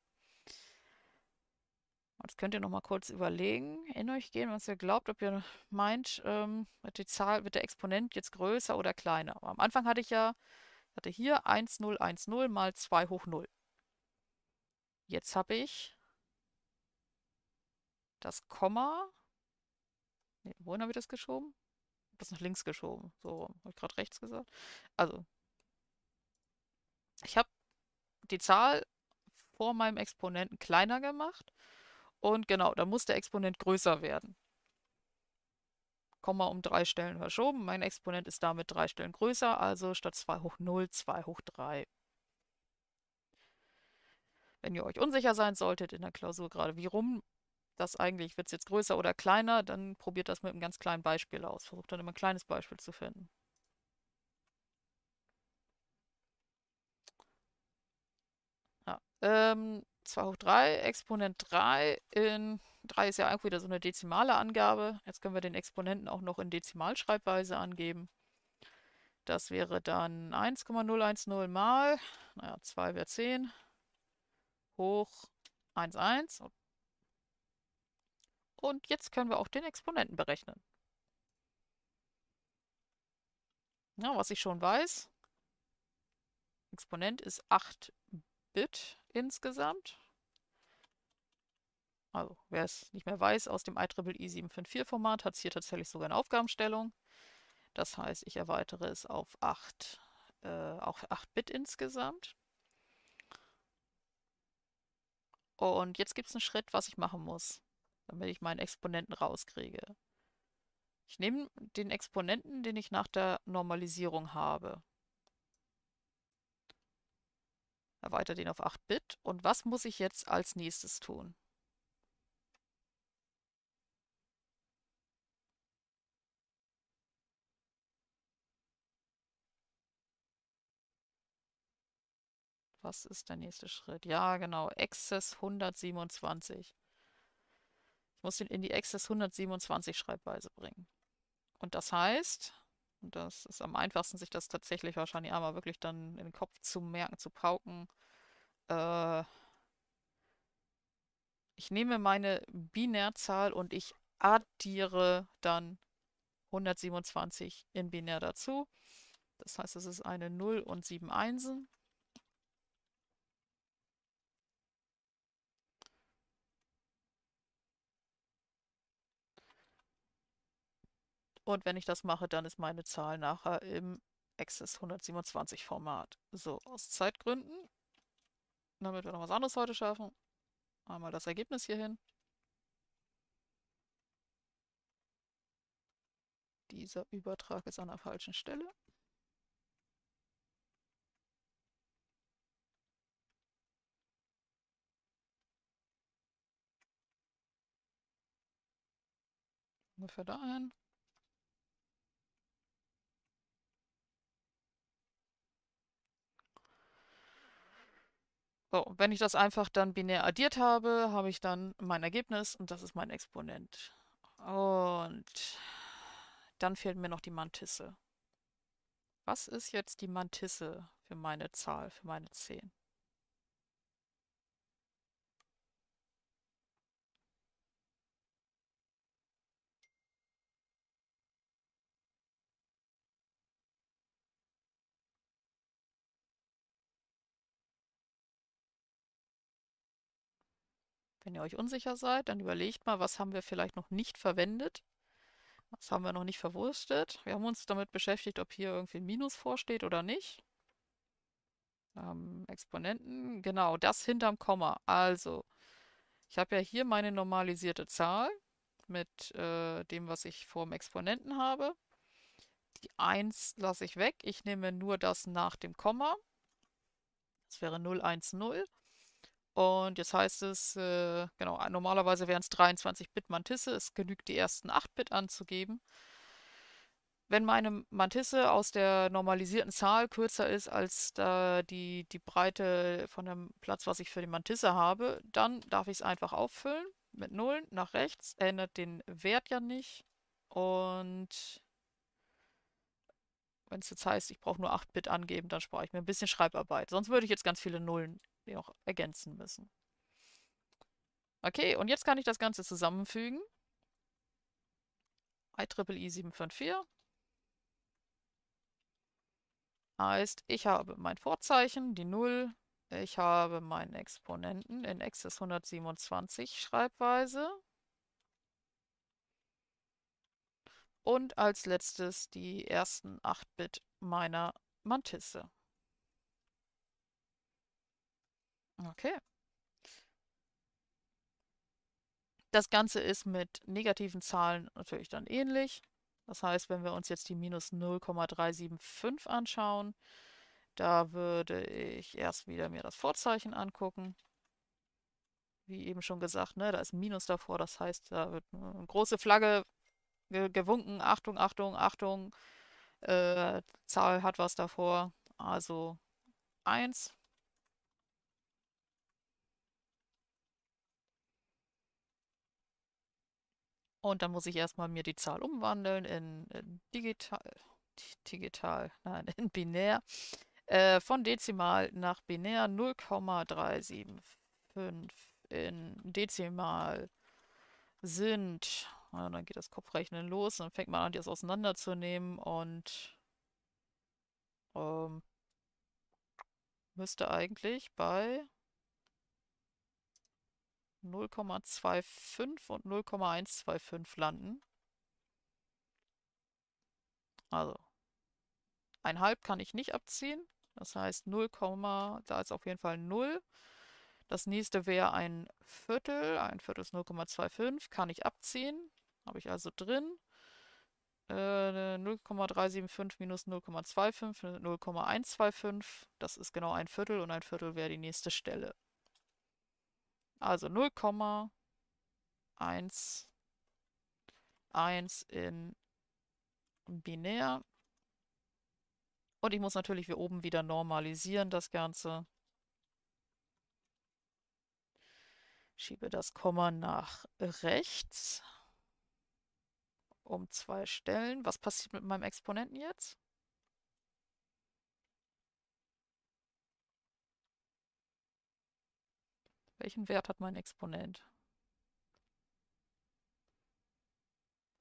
[SPEAKER 1] Jetzt könnt ihr noch mal kurz überlegen, in euch gehen, was ihr glaubt, ob ihr meint, ähm, wird die Zahl, wird der Exponent jetzt größer oder kleiner. Aber am Anfang hatte ich ja, hatte hier 1, 0, 1, 0 mal 2 hoch 0. Jetzt habe ich das Komma. Nee, wohin habe ich das geschoben? Ich habe das nach links geschoben. So, habe ich gerade rechts gesagt. Also, ich habe die Zahl vor meinem Exponenten kleiner gemacht. Und genau, da muss der Exponent größer werden. Komma um drei Stellen verschoben. Mein Exponent ist damit drei Stellen größer, also statt 2 hoch 0, 2 hoch 3. Wenn ihr euch unsicher sein solltet in der Klausur gerade, wie rum das eigentlich, wird es jetzt größer oder kleiner, dann probiert das mit einem ganz kleinen Beispiel aus. Versucht dann immer ein kleines Beispiel zu finden. Ja. Ähm, 2 hoch 3, Exponent 3 in, 3 ist ja auch wieder so eine dezimale Angabe. Jetzt können wir den Exponenten auch noch in Dezimalschreibweise angeben. Das wäre dann 1,010 mal, naja, 2 wäre 10, hoch 11. Und jetzt können wir auch den Exponenten berechnen. Ja, was ich schon weiß, Exponent ist 8 Bit insgesamt. Also, wer es nicht mehr weiß, aus dem e IEEE 754-Format hat es hier tatsächlich sogar eine Aufgabenstellung. Das heißt, ich erweitere es auf 8, äh, auf 8 Bit insgesamt. Und jetzt gibt es einen Schritt, was ich machen muss, damit ich meinen Exponenten rauskriege. Ich nehme den Exponenten, den ich nach der Normalisierung habe. Erweitere den auf 8-Bit. Und was muss ich jetzt als nächstes tun? Was ist der nächste Schritt? Ja, genau. Access 127. Ich muss ihn in die Access 127 Schreibweise bringen. Und das heißt, und das ist am einfachsten, sich das tatsächlich wahrscheinlich einmal wirklich dann in den Kopf zu merken, zu pauken. Äh, ich nehme meine Binärzahl und ich addiere dann 127 in Binär dazu. Das heißt, es ist eine 0 und 7 Einsen. Und wenn ich das mache, dann ist meine Zahl nachher im Access 127 Format. So, aus Zeitgründen, damit wir noch was anderes heute schaffen, einmal das Ergebnis hier hin. Dieser Übertrag ist an der falschen Stelle. Ungefähr dahin. So, wenn ich das einfach dann binär addiert habe, habe ich dann mein Ergebnis und das ist mein Exponent. Und dann fehlt mir noch die Mantisse. Was ist jetzt die Mantisse für meine Zahl, für meine 10? Wenn ihr euch unsicher seid, dann überlegt mal, was haben wir vielleicht noch nicht verwendet? Was haben wir noch nicht verwurstet? Wir haben uns damit beschäftigt, ob hier irgendwie ein Minus vorsteht oder nicht. Ähm, Exponenten, genau, das hinterm Komma. Also, ich habe ja hier meine normalisierte Zahl mit äh, dem, was ich vor dem Exponenten habe. Die 1 lasse ich weg. Ich nehme nur das nach dem Komma. Das wäre 0, 1, 0. Und jetzt heißt es, äh, genau, normalerweise wären es 23-Bit Mantisse. Es genügt, die ersten 8-Bit anzugeben. Wenn meine Mantisse aus der normalisierten Zahl kürzer ist als äh, die, die Breite von dem Platz, was ich für die Mantisse habe, dann darf ich es einfach auffüllen mit Nullen nach rechts. Ändert den Wert ja nicht. Und wenn es jetzt heißt, ich brauche nur 8-Bit angeben, dann spare ich mir ein bisschen Schreibarbeit. Sonst würde ich jetzt ganz viele Nullen wir auch ergänzen müssen. Okay, und jetzt kann ich das Ganze zusammenfügen. E IEEE 754 heißt, ich habe mein Vorzeichen, die 0, ich habe meinen Exponenten in Access 127 Schreibweise. Und als letztes die ersten 8 Bit meiner Mantisse. Okay. Das Ganze ist mit negativen Zahlen natürlich dann ähnlich. Das heißt, wenn wir uns jetzt die minus 0,375 anschauen, da würde ich erst wieder mir das Vorzeichen angucken. Wie eben schon gesagt, ne, da ist ein Minus davor, das heißt, da wird eine große Flagge gewunken, Achtung, Achtung, Achtung, äh, Zahl hat was davor, also 1. Und dann muss ich erstmal mir die Zahl umwandeln in, in digital, digital, nein, in binär. Äh, von Dezimal nach binär 0,375 in Dezimal sind. Ja, dann geht das Kopfrechnen los. Dann fängt man an, das auseinanderzunehmen und ähm, müsste eigentlich bei 0,25 und 0,125 landen. Also, ein halb kann ich nicht abziehen. Das heißt 0, da ist auf jeden Fall 0. Das nächste wäre ein Viertel. Ein Viertel ist 0,25. Kann ich abziehen. Habe ich also drin. Äh, 0,375 minus 0,25, 0,125. Das ist genau ein Viertel und ein Viertel wäre die nächste Stelle. Also 0,1 1 in binär. Und ich muss natürlich hier oben wieder normalisieren das Ganze. Schiebe das Komma nach rechts um zwei Stellen. Was passiert mit meinem Exponenten jetzt? Welchen Wert hat mein Exponent?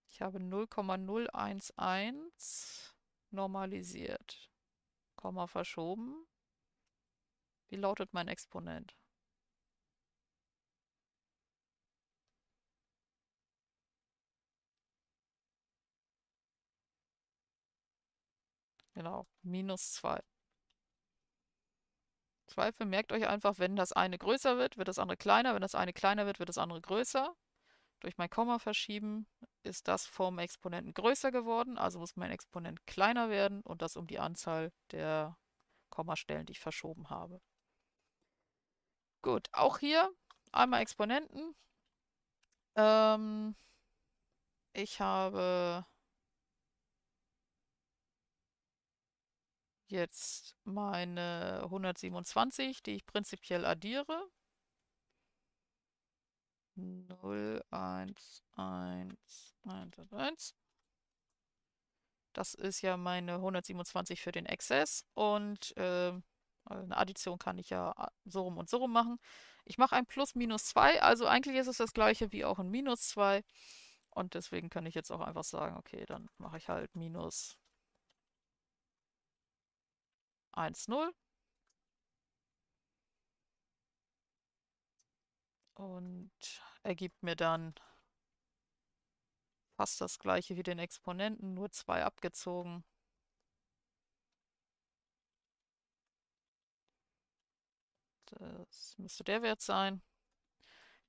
[SPEAKER 1] Ich habe 0,011 normalisiert. Komma verschoben. Wie lautet mein Exponent? Genau, minus 2. Zweifel, merkt euch einfach, wenn das eine größer wird, wird das andere kleiner. Wenn das eine kleiner wird, wird das andere größer. Durch mein Komma verschieben ist das vom Exponenten größer geworden, also muss mein Exponent kleiner werden und das um die Anzahl der Kommastellen, die ich verschoben habe. Gut, auch hier einmal Exponenten. Ähm, ich habe jetzt meine 127, die ich prinzipiell addiere. 0, 1, 1, 1, 1. Das ist ja meine 127 für den Access und äh, eine Addition kann ich ja äh, so rum und so rum machen. Ich mache ein Plus, Minus 2, also eigentlich ist es das gleiche wie auch ein Minus 2 und deswegen kann ich jetzt auch einfach sagen, okay, dann mache ich halt Minus 1,0. Und ergibt mir dann fast das gleiche wie den Exponenten, nur 2 abgezogen. Das müsste der Wert sein.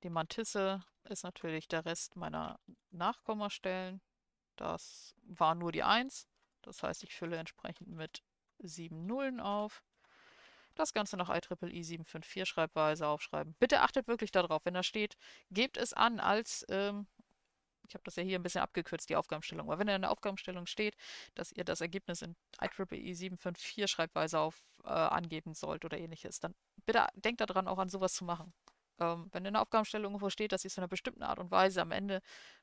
[SPEAKER 1] Die Mantisse ist natürlich der Rest meiner Nachkommastellen. Das war nur die 1. Das heißt, ich fülle entsprechend mit sieben Nullen auf. Das Ganze nach e IEEE 754 Schreibweise aufschreiben. Bitte achtet wirklich darauf, wenn da steht, gebt es an als, ähm, ich habe das ja hier ein bisschen abgekürzt, die Aufgabenstellung, aber wenn in der Aufgabenstellung steht, dass ihr das Ergebnis in e IEEE 754 Schreibweise auf, äh, angeben sollt oder ähnliches, dann bitte denkt daran, auch an sowas zu machen. Ähm, wenn in der Aufgabenstellung irgendwo steht, dass ihr es in einer bestimmten Art und Weise am Ende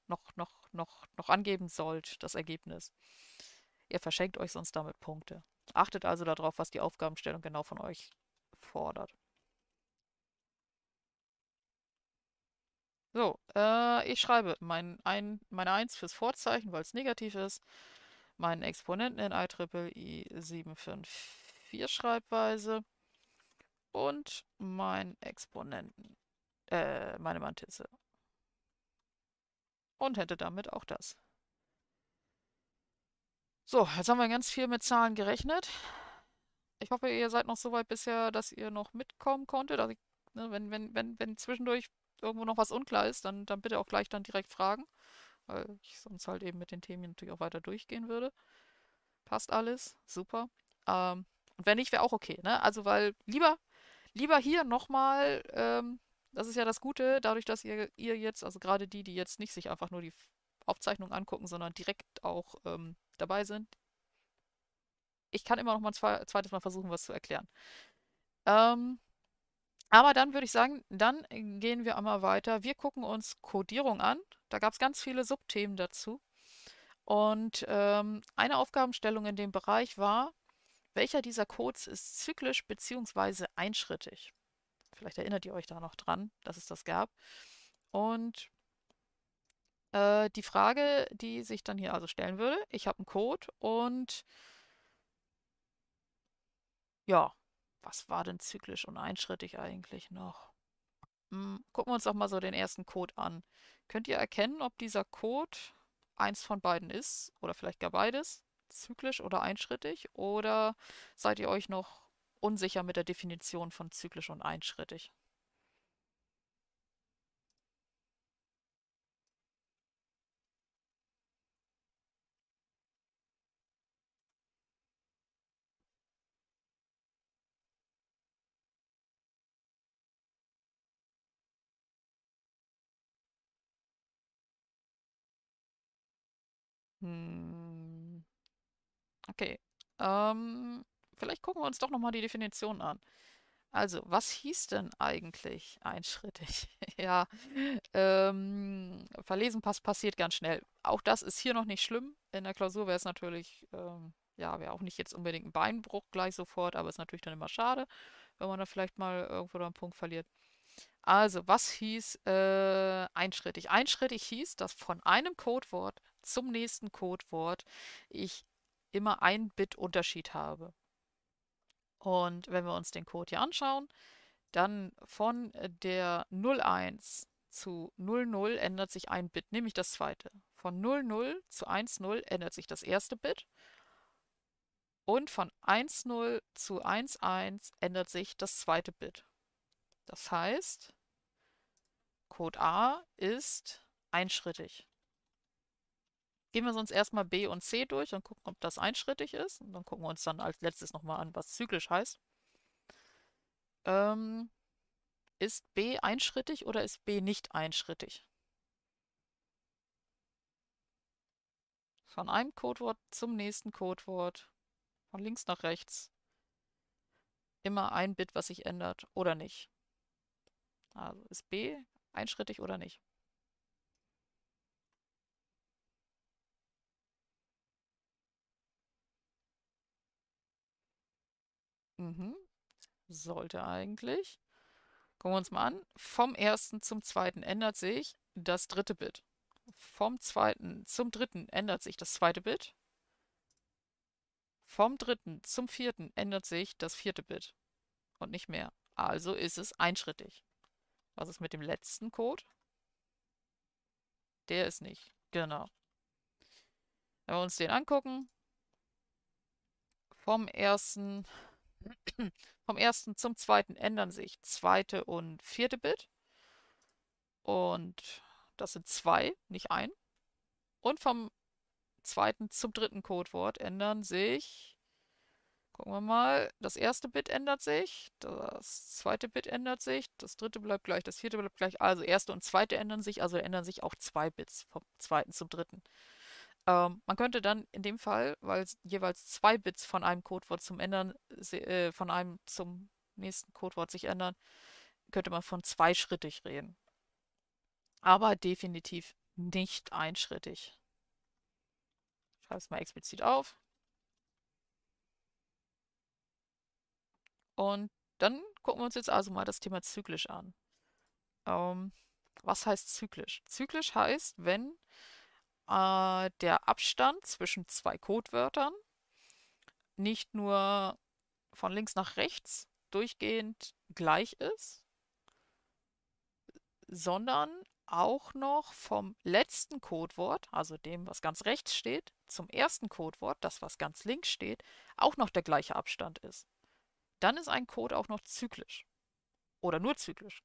[SPEAKER 1] noch, noch, noch, noch angeben sollt, das Ergebnis. Ihr verschenkt euch sonst damit Punkte. Achtet also darauf, was die Aufgabenstellung genau von euch fordert. So, äh, ich schreibe mein ein, meine 1 fürs Vorzeichen, weil es negativ ist. Meinen Exponenten in IEEE 754 Schreibweise. Und meinen Exponenten, äh, meine Mantisse. Und hätte damit auch das. So, jetzt haben wir ganz viel mit Zahlen gerechnet. Ich hoffe, ihr seid noch so weit bisher, dass ihr noch mitkommen konntet. Also, ne, wenn, wenn, wenn, wenn zwischendurch irgendwo noch was unklar ist, dann, dann bitte auch gleich dann direkt fragen, weil ich sonst halt eben mit den Themen natürlich auch weiter durchgehen würde. Passt alles, super. Ähm, und wenn nicht, wäre auch okay. Ne? Also, weil lieber, lieber hier nochmal, ähm, das ist ja das Gute, dadurch, dass ihr, ihr jetzt, also gerade die, die jetzt nicht sich einfach nur die Aufzeichnung angucken, sondern direkt auch ähm, dabei sind. Ich kann immer noch mal ein zweites Mal versuchen, was zu erklären. Ähm, aber dann würde ich sagen, dann äh, gehen wir einmal weiter. Wir gucken uns Codierung an. Da gab es ganz viele Subthemen dazu. Und ähm, eine Aufgabenstellung in dem Bereich war, welcher dieser Codes ist zyklisch bzw. einschrittig? Vielleicht erinnert ihr euch da noch dran, dass es das gab. Und äh, die Frage, die sich dann hier also stellen würde, ich habe einen Code und ja, was war denn zyklisch und einschrittig eigentlich noch? Hm, gucken wir uns doch mal so den ersten Code an. Könnt ihr erkennen, ob dieser Code eins von beiden ist oder vielleicht gar beides? Zyklisch oder einschrittig? Oder seid ihr euch noch unsicher mit der Definition von zyklisch und einschrittig? Hm. Okay. Ähm, vielleicht gucken wir uns doch nochmal die Definition an. Also, was hieß denn eigentlich einschrittig? ja, ähm, verlesen pass passiert ganz schnell. Auch das ist hier noch nicht schlimm. In der Klausur wäre es natürlich, ähm, ja, wäre auch nicht jetzt unbedingt ein Beinbruch gleich sofort, aber ist natürlich dann immer schade, wenn man da vielleicht mal irgendwo einen Punkt verliert. Also, was hieß äh, einschrittig? Einschrittig hieß, dass von einem Codewort zum nächsten Codewort ich immer ein Bit Unterschied habe. Und wenn wir uns den Code hier anschauen, dann von der 01 zu 00 ändert sich ein Bit, nämlich das zweite. Von 00 zu 10 ändert sich das erste Bit und von 10 zu 11 ändert sich das zweite Bit. Das heißt, Code A ist einschrittig. Gehen wir uns erstmal B und C durch und gucken, ob das einschrittig ist. Und dann gucken wir uns dann als letztes nochmal an, was zyklisch heißt. Ähm, ist B einschrittig oder ist B nicht einschrittig? Von einem Codewort zum nächsten Codewort. Von links nach rechts. Immer ein Bit, was sich ändert oder nicht. Also ist B einschrittig oder nicht? Mhm. Sollte eigentlich. Gucken wir uns mal an. Vom ersten zum zweiten ändert sich das dritte Bit. Vom zweiten zum dritten ändert sich das zweite Bit. Vom dritten zum vierten ändert sich das vierte Bit. Und nicht mehr. Also ist es einschrittig. Was ist mit dem letzten Code? Der ist nicht. Genau. Wenn wir uns den angucken, vom ersten vom ersten zum zweiten ändern sich zweite und vierte Bit. Und das sind zwei, nicht ein. Und vom zweiten zum dritten Codewort ändern sich, gucken wir mal, das erste Bit ändert sich, das zweite Bit ändert sich, das dritte bleibt gleich, das vierte bleibt gleich. Also erste und zweite ändern sich, also ändern sich auch zwei Bits vom zweiten zum dritten. Ähm, man könnte dann in dem Fall, weil jeweils zwei Bits von einem Codewort zum ändern, äh, von einem zum nächsten Codewort sich ändern, könnte man von zweischrittig reden. Aber definitiv nicht einschrittig. Ich schreibe es mal explizit auf. Und dann gucken wir uns jetzt also mal das Thema zyklisch an. Ähm, was heißt zyklisch? Zyklisch heißt, wenn äh, der Abstand zwischen zwei Codewörtern nicht nur von links nach rechts durchgehend gleich ist, sondern auch noch vom letzten Codewort, also dem, was ganz rechts steht, zum ersten Codewort, das, was ganz links steht, auch noch der gleiche Abstand ist. Dann ist ein Code auch noch zyklisch. Oder nur zyklisch.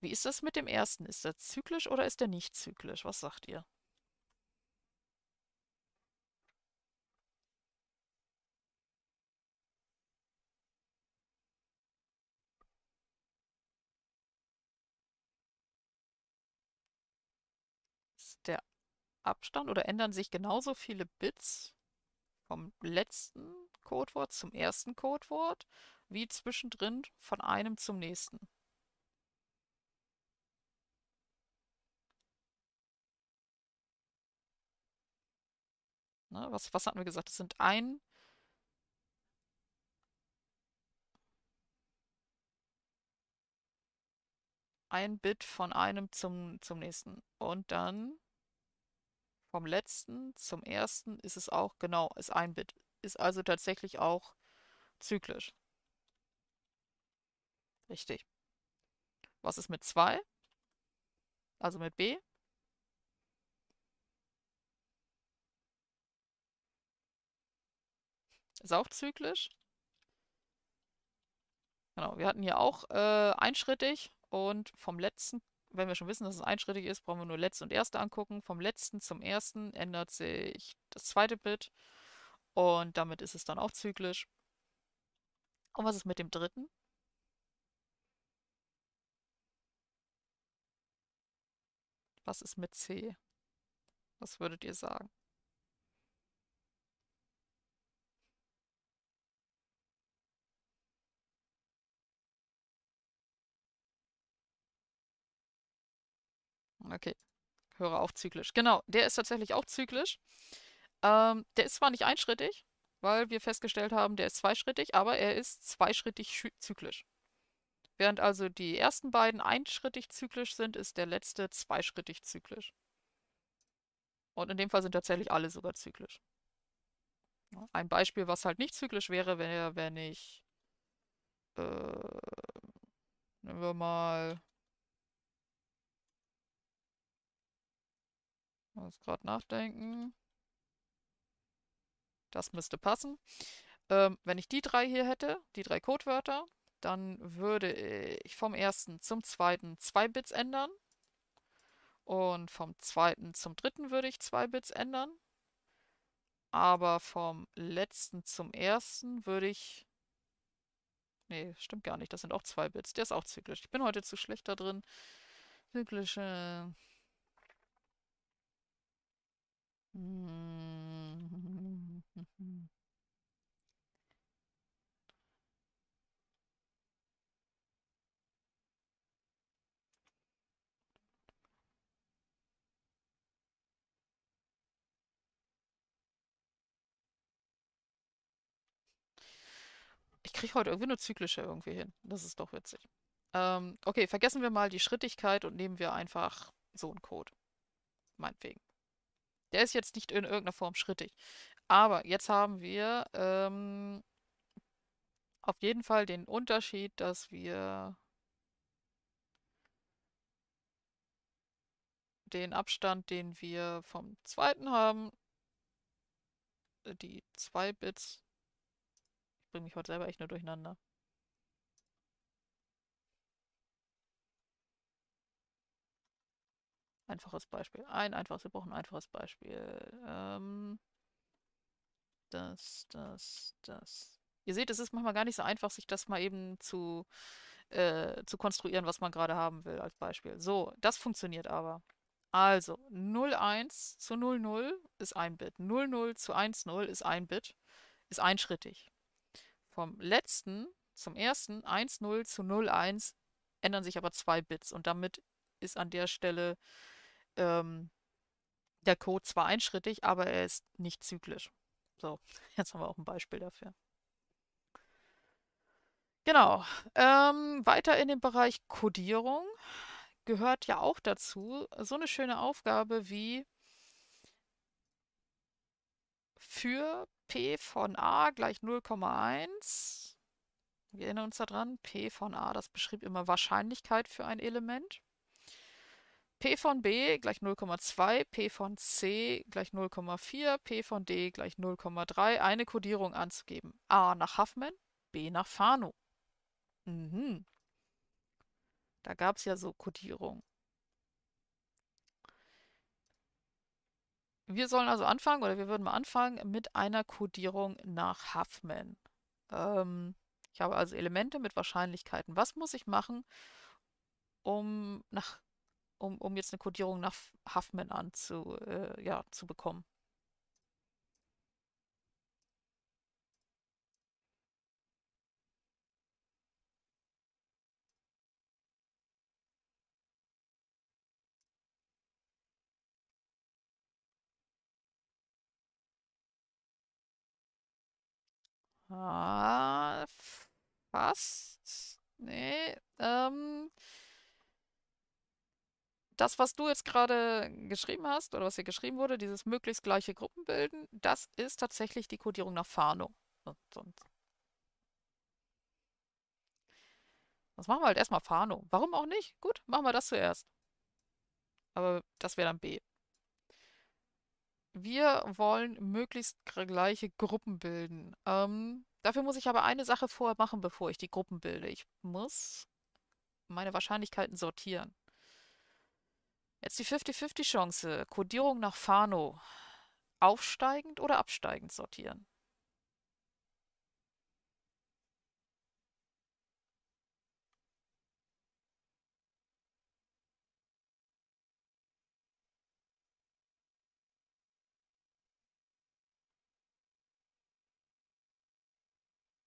[SPEAKER 1] Wie ist das mit dem ersten? Ist er zyklisch oder ist er nicht zyklisch? Was sagt ihr? Ist der Abstand oder ändern sich genauso viele Bits vom letzten Codewort zum ersten Codewort wie zwischendrin von einem zum nächsten? Ne? Was, was hatten wir gesagt? Das sind ein. Ein Bit von einem zum, zum nächsten. Und dann vom letzten zum ersten ist es auch, genau, ist ein Bit. Ist also tatsächlich auch zyklisch. Richtig. Was ist mit 2? Also mit B? Ist auch zyklisch. Genau, wir hatten hier auch äh, einschrittig und vom letzten, wenn wir schon wissen, dass es einschrittig ist, brauchen wir nur letzte und erste angucken. Vom letzten zum ersten ändert sich das zweite Bit und damit ist es dann auch zyklisch. Und was ist mit dem dritten? Was ist mit C? Was würdet ihr sagen? Okay. Höre auch zyklisch. Genau, der ist tatsächlich auch zyklisch. Ähm, der ist zwar nicht einschrittig, weil wir festgestellt haben, der ist zweischrittig, aber er ist zweischrittig zyklisch. Während also die ersten beiden einschrittig zyklisch sind, ist der letzte zweischrittig zyklisch. Und in dem Fall sind tatsächlich alle sogar zyklisch. Ein Beispiel, was halt nicht zyklisch wäre, wäre, wenn ich, äh, nehmen wir mal, Muss gerade nachdenken. Das müsste passen. Ähm, wenn ich die drei hier hätte, die drei Codewörter, dann würde ich vom ersten zum zweiten zwei Bits ändern. Und vom zweiten zum dritten würde ich zwei Bits ändern. Aber vom letzten zum ersten würde ich... Nee, stimmt gar nicht. Das sind auch zwei Bits. Der ist auch zyklisch. Ich bin heute zu schlecht da drin. Zyklische... Äh ich kriege heute irgendwie nur zyklische irgendwie hin. Das ist doch witzig. Ähm, okay, vergessen wir mal die Schrittigkeit und nehmen wir einfach so einen Code. Meinetwegen. Der ist jetzt nicht in irgendeiner Form schrittig. Aber jetzt haben wir ähm, auf jeden Fall den Unterschied, dass wir den Abstand, den wir vom zweiten haben, äh, die zwei Bits, ich bringe mich heute selber echt nur durcheinander, Einfaches Beispiel. Ein einfaches, wir brauchen ein einfaches Beispiel. Ähm, das, das, das. Ihr seht, es ist manchmal gar nicht so einfach, sich das mal eben zu, äh, zu konstruieren, was man gerade haben will als Beispiel. So, das funktioniert aber. Also 01 zu 00 ist ein Bit. 00 zu 10 ist ein Bit, ist einschrittig. Vom letzten zum ersten 10 zu 01 ändern sich aber zwei Bits und damit ist an der Stelle ähm, der Code zwar einschrittig, aber er ist nicht zyklisch. So, jetzt haben wir auch ein Beispiel dafür. Genau. Ähm, weiter in den Bereich Codierung gehört ja auch dazu so eine schöne Aufgabe wie für P von A gleich 0,1. Wir erinnern uns daran, P von A, das beschrieb immer Wahrscheinlichkeit für ein Element. P von B gleich 0,2, P von C gleich 0,4, P von D gleich 0,3 eine Kodierung anzugeben. A nach Huffman, B nach Fano. Mhm. Da gab es ja so Kodierung. Wir sollen also anfangen, oder wir würden mal anfangen, mit einer Kodierung nach Huffman. Ähm, ich habe also Elemente mit Wahrscheinlichkeiten. Was muss ich machen, um nach um, um jetzt eine Kodierung nach Huffman anzu, äh, ja, zu bekommen. Ah, fast. Nee, ähm, das, was du jetzt gerade geschrieben hast oder was hier geschrieben wurde, dieses möglichst gleiche Gruppen bilden, das ist tatsächlich die Codierung nach Fano. Das machen wir halt erstmal Fano. Warum auch nicht? Gut, machen wir das zuerst. Aber das wäre dann B. Wir wollen möglichst gleiche Gruppen bilden. Ähm, dafür muss ich aber eine Sache vorher machen, bevor ich die Gruppen bilde. Ich muss meine Wahrscheinlichkeiten sortieren. Jetzt die 50-50-Chance. Codierung nach Fano. Aufsteigend oder absteigend sortieren?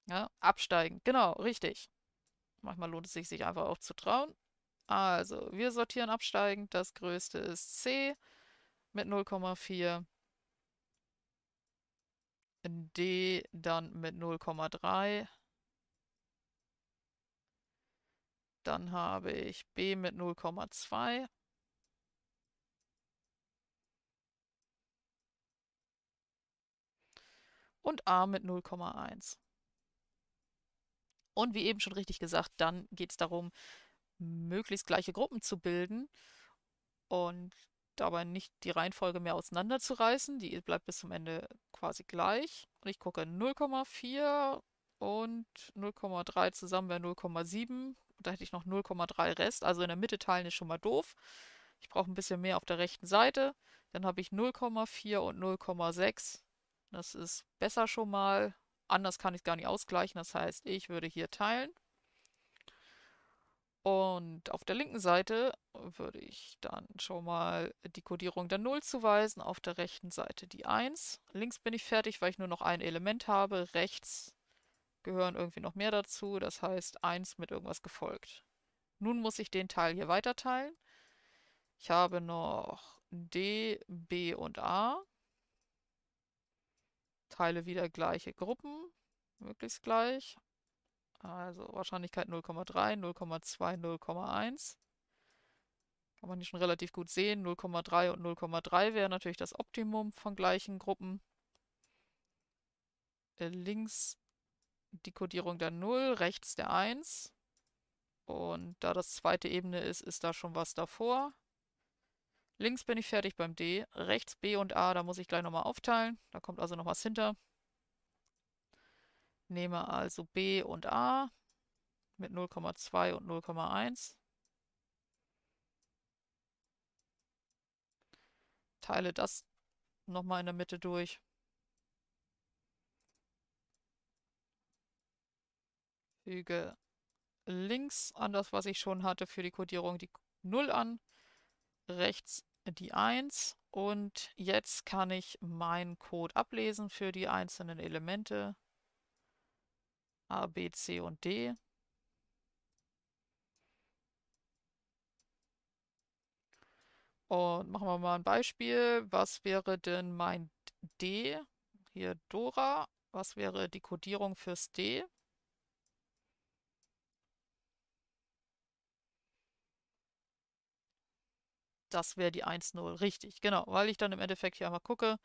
[SPEAKER 1] Ja, absteigend, genau, richtig. Manchmal lohnt es sich, sich einfach auch zu trauen. Also, wir sortieren absteigend. Das größte ist C mit 0,4. D dann mit 0,3. Dann habe ich B mit 0,2. Und A mit 0,1. Und wie eben schon richtig gesagt, dann geht es darum, möglichst gleiche Gruppen zu bilden und dabei nicht die Reihenfolge mehr auseinanderzureißen. Die bleibt bis zum Ende quasi gleich. Und ich gucke 0,4 und 0,3 zusammen wäre 0,7. Da hätte ich noch 0,3 Rest. Also in der Mitte teilen ist schon mal doof. Ich brauche ein bisschen mehr auf der rechten Seite. Dann habe ich 0,4 und 0,6. Das ist besser schon mal. Anders kann ich es gar nicht ausgleichen. Das heißt, ich würde hier teilen. Und auf der linken Seite würde ich dann schon mal die Kodierung der 0 zuweisen, auf der rechten Seite die 1. Links bin ich fertig, weil ich nur noch ein Element habe. Rechts gehören irgendwie noch mehr dazu, das heißt 1 mit irgendwas gefolgt. Nun muss ich den Teil hier weiterteilen. Ich habe noch D, B und A. Teile wieder gleiche Gruppen, möglichst gleich. Also Wahrscheinlichkeit 0,3, 0,2, 0,1. Kann man hier schon relativ gut sehen. 0,3 und 0,3 wäre natürlich das Optimum von gleichen Gruppen. Äh, links die Kodierung der 0, rechts der 1. Und da das zweite Ebene ist, ist da schon was davor. Links bin ich fertig beim D. Rechts B und A, da muss ich gleich nochmal aufteilen. Da kommt also noch was hinter. Nehme also B und A mit 0,2 und 0,1. Teile das nochmal in der Mitte durch. Füge links an das, was ich schon hatte, für die Kodierung die 0 an, rechts die 1 und jetzt kann ich meinen Code ablesen für die einzelnen Elemente. A, B, C und D. Und machen wir mal ein Beispiel. Was wäre denn mein D? Hier Dora. Was wäre die Codierung fürs D? Das wäre die 1,0. Richtig, genau. Weil ich dann im Endeffekt hier einmal gucke.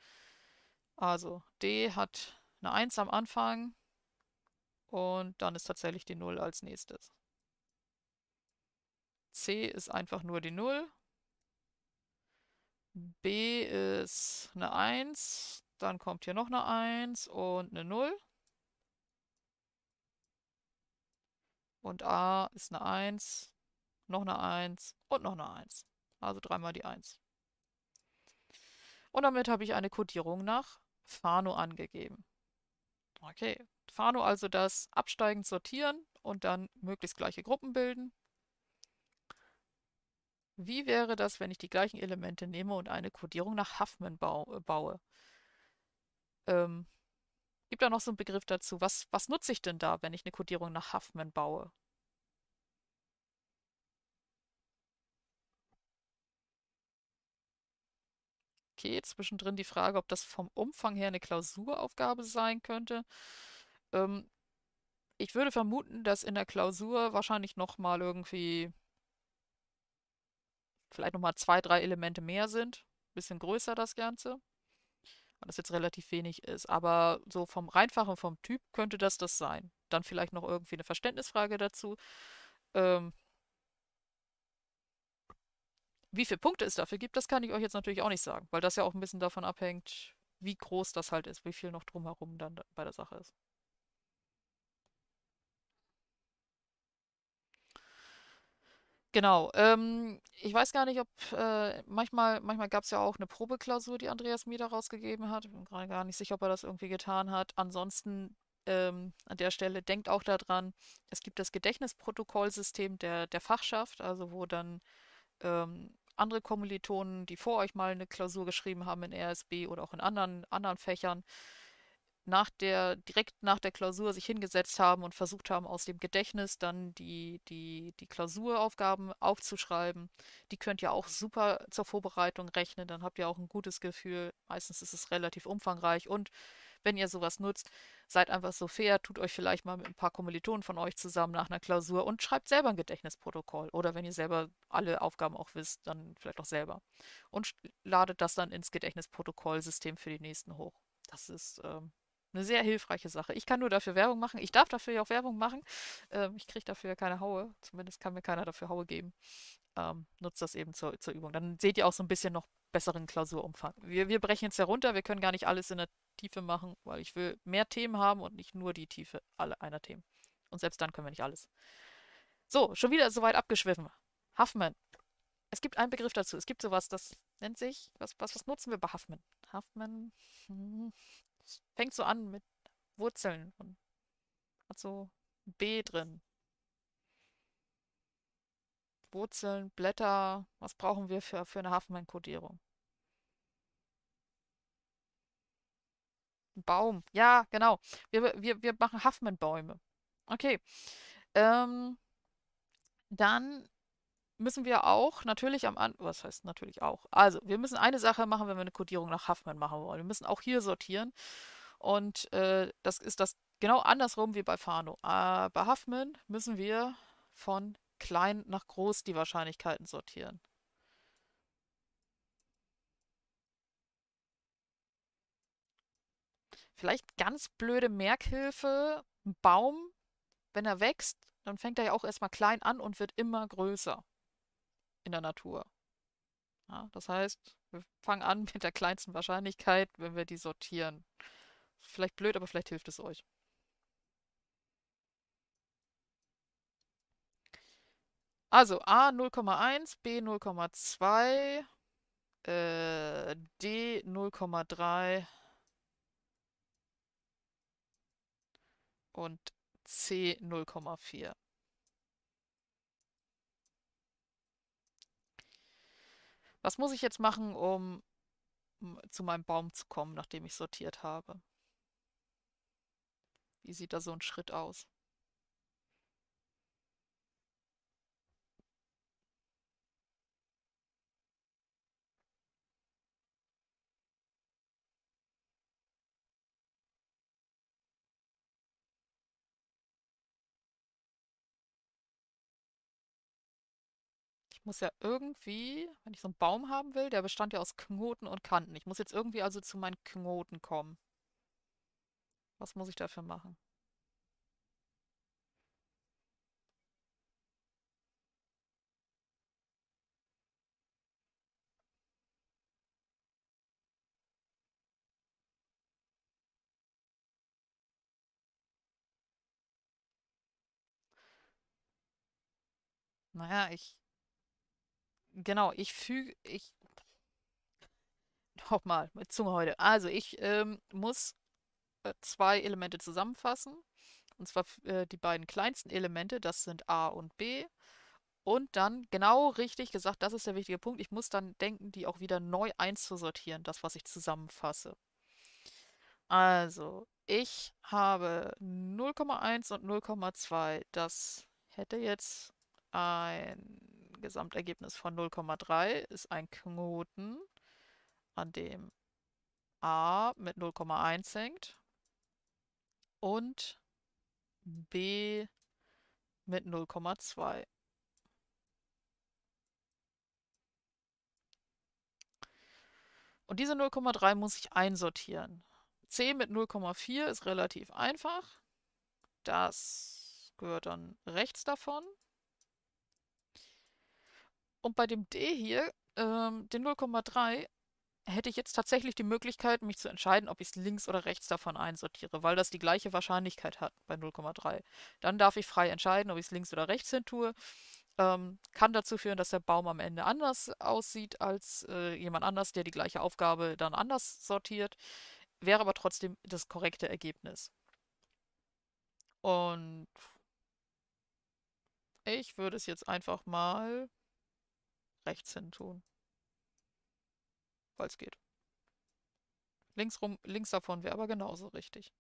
[SPEAKER 1] Also D hat eine 1 am Anfang. Und dann ist tatsächlich die 0 als nächstes. C ist einfach nur die 0. B ist eine 1. Dann kommt hier noch eine 1 und eine 0. Und A ist eine 1, noch eine 1 und noch eine 1. Also dreimal die 1. Und damit habe ich eine Kodierung nach Fano angegeben. Okay, Fano also das absteigend sortieren und dann möglichst gleiche Gruppen bilden. Wie wäre das, wenn ich die gleichen Elemente nehme und eine Codierung nach Huffman bau äh, baue? Ähm, gibt da noch so einen Begriff dazu? Was, was nutze ich denn da, wenn ich eine Codierung nach Huffman baue? Okay, zwischendrin die Frage, ob das vom Umfang her eine Klausuraufgabe sein könnte. Ähm, ich würde vermuten, dass in der Klausur wahrscheinlich nochmal irgendwie vielleicht nochmal zwei, drei Elemente mehr sind. Bisschen größer das Ganze. Weil das jetzt relativ wenig ist. Aber so vom Reinfachen, vom Typ könnte das das sein. Dann vielleicht noch irgendwie eine Verständnisfrage dazu. Ähm, wie viele Punkte es dafür gibt, das kann ich euch jetzt natürlich auch nicht sagen, weil das ja auch ein bisschen davon abhängt, wie groß das halt ist, wie viel noch drumherum dann bei der Sache ist. Genau. Ähm, ich weiß gar nicht, ob äh, manchmal, manchmal gab es ja auch eine Probeklausur, die Andreas mir da rausgegeben hat. Ich Bin gerade gar nicht sicher, ob er das irgendwie getan hat. Ansonsten ähm, an der Stelle denkt auch daran, es gibt das Gedächtnisprotokollsystem der, der Fachschaft, also wo dann ähm, andere Kommilitonen, die vor euch mal eine Klausur geschrieben haben in RSB oder auch in anderen, anderen Fächern, nach der, direkt nach der Klausur sich hingesetzt haben und versucht haben, aus dem Gedächtnis dann die, die, die Klausuraufgaben aufzuschreiben. Die könnt ihr auch super zur Vorbereitung rechnen, dann habt ihr auch ein gutes Gefühl. Meistens ist es relativ umfangreich und wenn ihr sowas nutzt, seid einfach so fair, tut euch vielleicht mal mit ein paar Kommilitonen von euch zusammen nach einer Klausur und schreibt selber ein Gedächtnisprotokoll. Oder wenn ihr selber alle Aufgaben auch wisst, dann vielleicht auch selber. Und ladet das dann ins Gedächtnisprotokollsystem für die nächsten hoch. Das ist ähm, eine sehr hilfreiche Sache. Ich kann nur dafür Werbung machen. Ich darf dafür ja auch Werbung machen. Ähm, ich kriege dafür ja keine Haue. Zumindest kann mir keiner dafür Haue geben. Ähm, nutzt das eben zur, zur Übung. Dann seht ihr auch so ein bisschen noch besseren Klausurumfang. Wir, wir brechen jetzt herunter. Wir können gar nicht alles in der Tiefe machen, weil ich will mehr Themen haben und nicht nur die Tiefe alle einer Themen. Und selbst dann können wir nicht alles. So, schon wieder soweit abgeschwiffen. Huffman. Es gibt einen Begriff dazu. Es gibt sowas, das nennt sich, was, was, was nutzen wir bei Huffman? Huffman. Hm. Es fängt so an mit Wurzeln und hat so B drin. Wurzeln, Blätter, was brauchen wir für, für eine Hafenmann-Kodierung? Baum, ja, genau. Wir, wir, wir machen Huffman-Bäume. Okay. Ähm, dann müssen wir auch natürlich am Anfang, was heißt natürlich auch? Also, wir müssen eine Sache machen, wenn wir eine Codierung nach Huffman machen wollen. Wir müssen auch hier sortieren. Und äh, das ist das genau andersrum wie bei Fano. Äh, bei Huffman müssen wir von klein nach groß die Wahrscheinlichkeiten sortieren. Vielleicht ganz blöde Merkhilfe, ein Baum, wenn er wächst, dann fängt er ja auch erstmal klein an und wird immer größer in der Natur. Ja, das heißt, wir fangen an mit der kleinsten Wahrscheinlichkeit, wenn wir die sortieren. Vielleicht blöd, aber vielleicht hilft es euch. Also A 0,1, B 0,2, äh, D 0,3 und C 0,4. Was muss ich jetzt machen, um zu meinem Baum zu kommen, nachdem ich sortiert habe? Wie sieht da so ein Schritt aus? muss ja irgendwie, wenn ich so einen Baum haben will, der bestand ja aus Knoten und Kanten. Ich muss jetzt irgendwie also zu meinen Knoten kommen. Was muss ich dafür machen? Naja, ich genau, ich füge, ich, nochmal, mit Zunge heute. Also, ich ähm, muss äh, zwei Elemente zusammenfassen. Und zwar äh, die beiden kleinsten Elemente, das sind A und B. Und dann, genau richtig gesagt, das ist der wichtige Punkt, ich muss dann denken, die auch wieder neu einzusortieren, das, was ich zusammenfasse. Also, ich habe 0,1 und 0,2. Das hätte jetzt ein Gesamtergebnis von 0,3 ist ein Knoten, an dem A mit 0,1 hängt und B mit 0,2. Und diese 0,3 muss ich einsortieren. C mit 0,4 ist relativ einfach. Das gehört dann rechts davon. Und bei dem D hier, ähm, den 0,3, hätte ich jetzt tatsächlich die Möglichkeit, mich zu entscheiden, ob ich es links oder rechts davon einsortiere, weil das die gleiche Wahrscheinlichkeit hat bei 0,3. Dann darf ich frei entscheiden, ob ich es links oder rechts hin tue. Ähm, kann dazu führen, dass der Baum am Ende anders aussieht als äh, jemand anders, der die gleiche Aufgabe dann anders sortiert. Wäre aber trotzdem das korrekte Ergebnis. Und ich würde es jetzt einfach mal rechts hin tun. Falls geht. Links, rum, links davon wäre aber genauso richtig.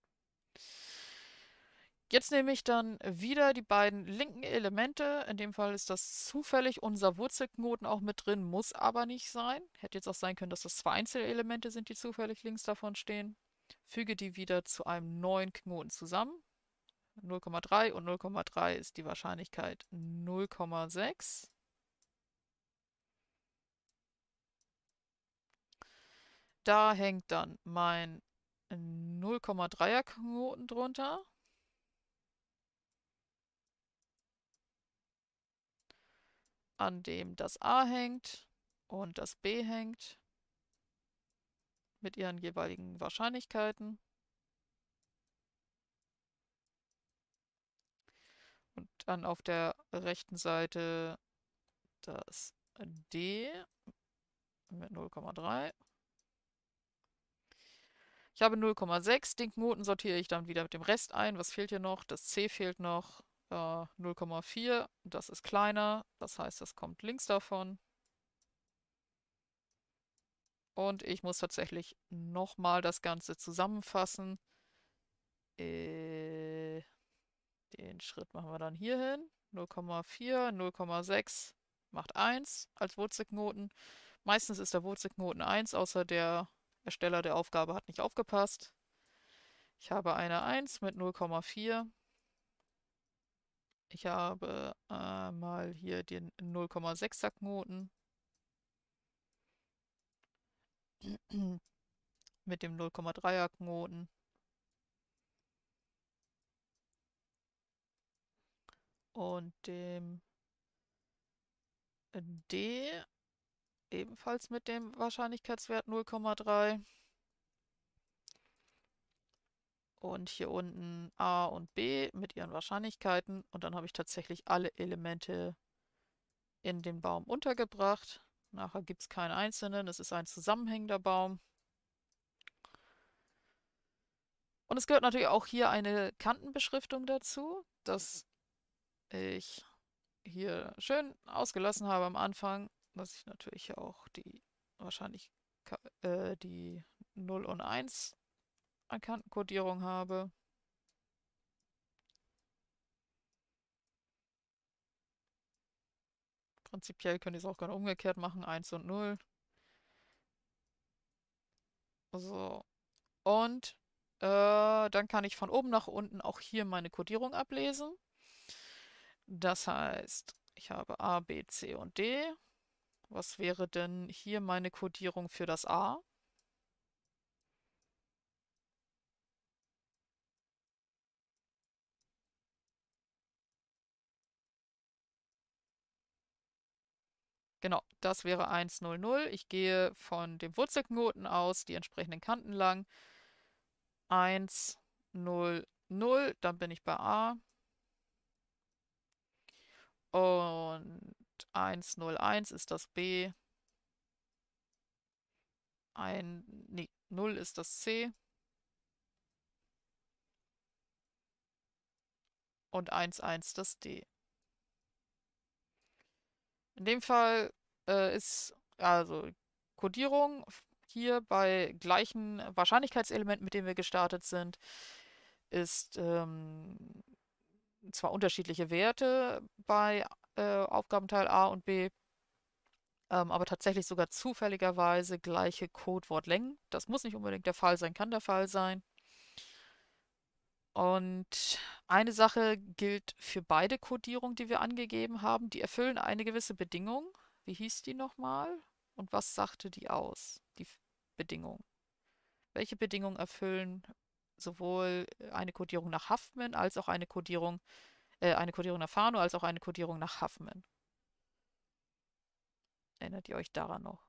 [SPEAKER 1] Jetzt nehme ich dann wieder die beiden linken Elemente. In dem Fall ist das zufällig unser Wurzelknoten auch mit drin, muss aber nicht sein. Hätte jetzt auch sein können, dass das zwei Einzelelemente sind, die zufällig links davon stehen. Füge die wieder zu einem neuen Knoten zusammen. 0,3 und 0,3 ist die Wahrscheinlichkeit 0,6. Da hängt dann mein 0,3er Knoten drunter. an dem das A hängt und das B hängt mit ihren jeweiligen Wahrscheinlichkeiten. Und dann auf der rechten Seite das D mit 0,3. Ich habe 0,6. Den Knoten sortiere ich dann wieder mit dem Rest ein. Was fehlt hier noch? Das C fehlt noch. Äh, 0,4. Das ist kleiner. Das heißt, das kommt links davon. Und ich muss tatsächlich nochmal das Ganze zusammenfassen. Äh, den Schritt machen wir dann hier hin. 0,4, 0,6 macht 1 als Wurzelknoten. Meistens ist der Wurzelknoten 1, außer der Ersteller der Aufgabe hat nicht aufgepasst. Ich habe eine 1 mit 0,4. Ich habe äh, mal hier den 0,6er Knoten. mit dem 0,3er Knoten. Und dem D ebenfalls mit dem Wahrscheinlichkeitswert 0,3. Und hier unten A und B mit ihren Wahrscheinlichkeiten. Und dann habe ich tatsächlich alle Elemente in den Baum untergebracht. Nachher gibt es keinen einzelnen, es ist ein zusammenhängender Baum. Und es gehört natürlich auch hier eine Kantenbeschriftung dazu, dass ich hier schön ausgelassen habe am Anfang, dass ich natürlich auch die wahrscheinlich äh, die 0 und 1 an Kantenkodierung habe. Prinzipiell könnte ich es auch gerne umgekehrt machen, 1 und 0. So. Und äh, dann kann ich von oben nach unten auch hier meine Kodierung ablesen. Das heißt, ich habe A, B, C und D. Was wäre denn hier meine Codierung für das A? Genau, das wäre 1, 0, 0. Ich gehe von dem Wurzelknoten aus, die entsprechenden Kanten lang. 1, 0, 0, dann bin ich bei A. Und 1, 0, 1 ist das B. Ein, nee, 0 ist das C. Und 1, 11 das D. In dem Fall äh, ist also Codierung hier bei gleichen Wahrscheinlichkeitselementen, mit denen wir gestartet sind, ist ähm, zwar unterschiedliche Werte bei äh, Aufgabenteil A und B, ähm, aber tatsächlich sogar zufälligerweise gleiche Codewortlängen. Das muss nicht unbedingt der Fall sein, kann der Fall sein. Und eine Sache gilt für beide Codierungen, die wir angegeben haben. Die erfüllen eine gewisse Bedingung. Wie hieß die nochmal? Und was sagte die aus, die Bedingung? Welche Bedingungen erfüllen sowohl eine Codierung nach Huffman als auch eine Codierung nach äh, eine Kodierung nach Fano als auch eine Kodierung nach Huffman. Erinnert ihr euch daran noch?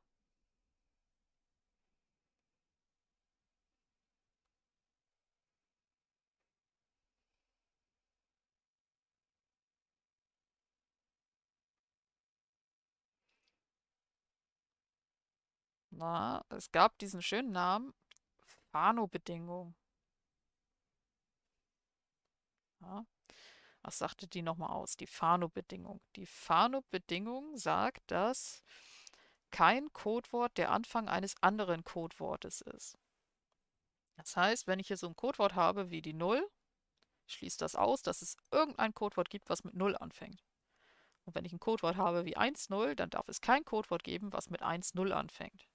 [SPEAKER 1] Na, es gab diesen schönen Namen Fano-Bedingung. Ja was sagte die nochmal aus? Die Fano-Bedingung. Die Fano-Bedingung sagt, dass kein Codewort der Anfang eines anderen Codewortes ist. Das heißt, wenn ich hier so ein Codewort habe wie die 0, schließt das aus, dass es irgendein Codewort gibt, was mit 0 anfängt. Und wenn ich ein Codewort habe wie 1, 0, dann darf es kein Codewort geben, was mit 1, 0 anfängt.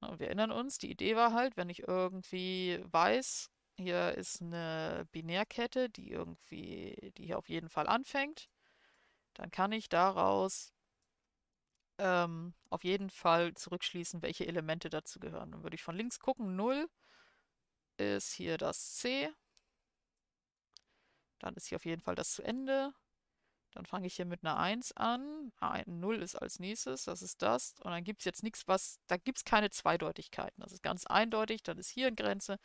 [SPEAKER 1] Und wir erinnern uns, die Idee war halt, wenn ich irgendwie weiß, hier ist eine Binärkette, die irgendwie, die hier auf jeden Fall anfängt. Dann kann ich daraus ähm, auf jeden Fall zurückschließen, welche Elemente dazu gehören. Dann würde ich von links gucken. 0 ist hier das C. Dann ist hier auf jeden Fall das zu Ende. Dann fange ich hier mit einer 1 an. 0 ist als nächstes, das ist das. Und dann gibt es jetzt nichts, was, da gibt es keine Zweideutigkeiten. Das ist ganz eindeutig, dann ist hier eine Grenze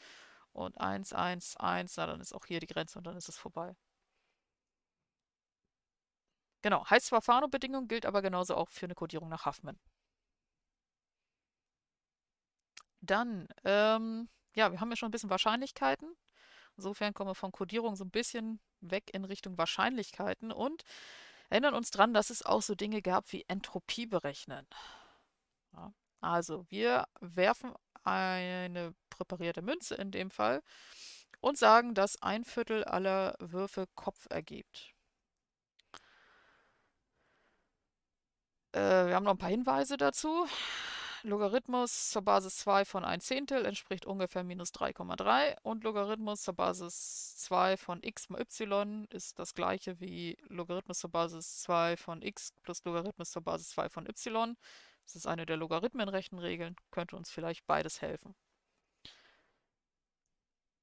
[SPEAKER 1] und 1, 1, 1, na dann ist auch hier die Grenze und dann ist es vorbei. Genau, heißt zwar Fano-Bedingung, gilt aber genauso auch für eine Kodierung nach Huffman. Dann, ähm, ja, wir haben ja schon ein bisschen Wahrscheinlichkeiten. Insofern kommen wir von Kodierung so ein bisschen weg in Richtung Wahrscheinlichkeiten und erinnern uns dran, dass es auch so Dinge gab wie Entropie berechnen. Ja, also wir werfen eine präparierte Münze in dem Fall, und sagen, dass ein Viertel aller Würfe Kopf ergibt. Äh, wir haben noch ein paar Hinweise dazu. Logarithmus zur Basis 2 von 1 Zehntel entspricht ungefähr minus 3,3 und Logarithmus zur Basis 2 von x mal y ist das gleiche wie Logarithmus zur Basis 2 von x plus Logarithmus zur Basis 2 von y. Das ist eine der Logarithmenrechenregeln, könnte uns vielleicht beides helfen.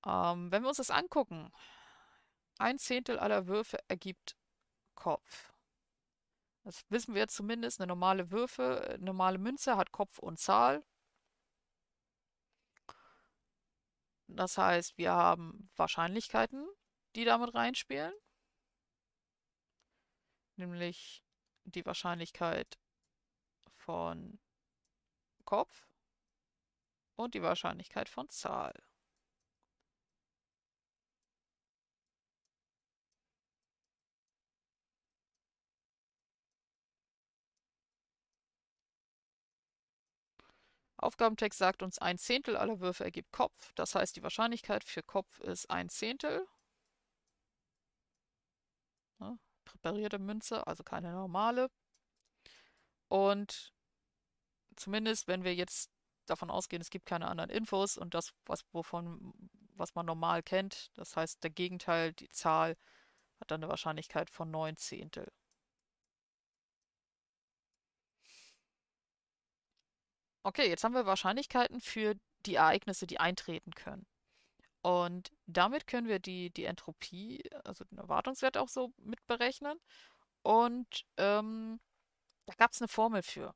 [SPEAKER 1] Ähm, wenn wir uns das angucken, ein Zehntel aller Würfe ergibt Kopf. Das wissen wir zumindest, eine normale Würfe, eine äh, normale Münze hat Kopf und Zahl. Das heißt, wir haben Wahrscheinlichkeiten, die damit reinspielen. Nämlich die Wahrscheinlichkeit, von Kopf und die Wahrscheinlichkeit von Zahl. Aufgabentext sagt uns, ein Zehntel aller Würfe ergibt Kopf. Das heißt, die Wahrscheinlichkeit für Kopf ist ein Zehntel. Ne? Präparierte Münze, also keine normale. Und zumindest, wenn wir jetzt davon ausgehen, es gibt keine anderen Infos und das, was, wovon, was man normal kennt, das heißt der Gegenteil, die Zahl hat dann eine Wahrscheinlichkeit von 9 Zehntel. Okay, jetzt haben wir Wahrscheinlichkeiten für die Ereignisse, die eintreten können. Und damit können wir die, die Entropie, also den Erwartungswert auch so mitberechnen. Und ähm, da gab es eine Formel für.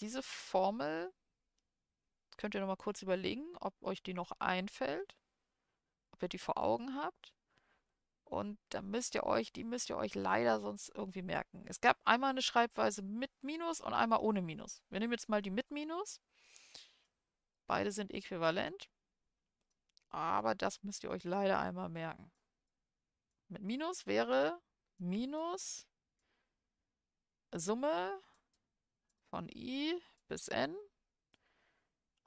[SPEAKER 1] Diese Formel könnt ihr noch mal kurz überlegen, ob euch die noch einfällt, ob ihr die vor Augen habt. Und da müsst ihr euch, die müsst ihr euch leider sonst irgendwie merken. Es gab einmal eine Schreibweise mit Minus und einmal ohne Minus. Wir nehmen jetzt mal die mit Minus. Beide sind äquivalent. Aber das müsst ihr euch leider einmal merken. Mit Minus wäre Minus Summe von i bis n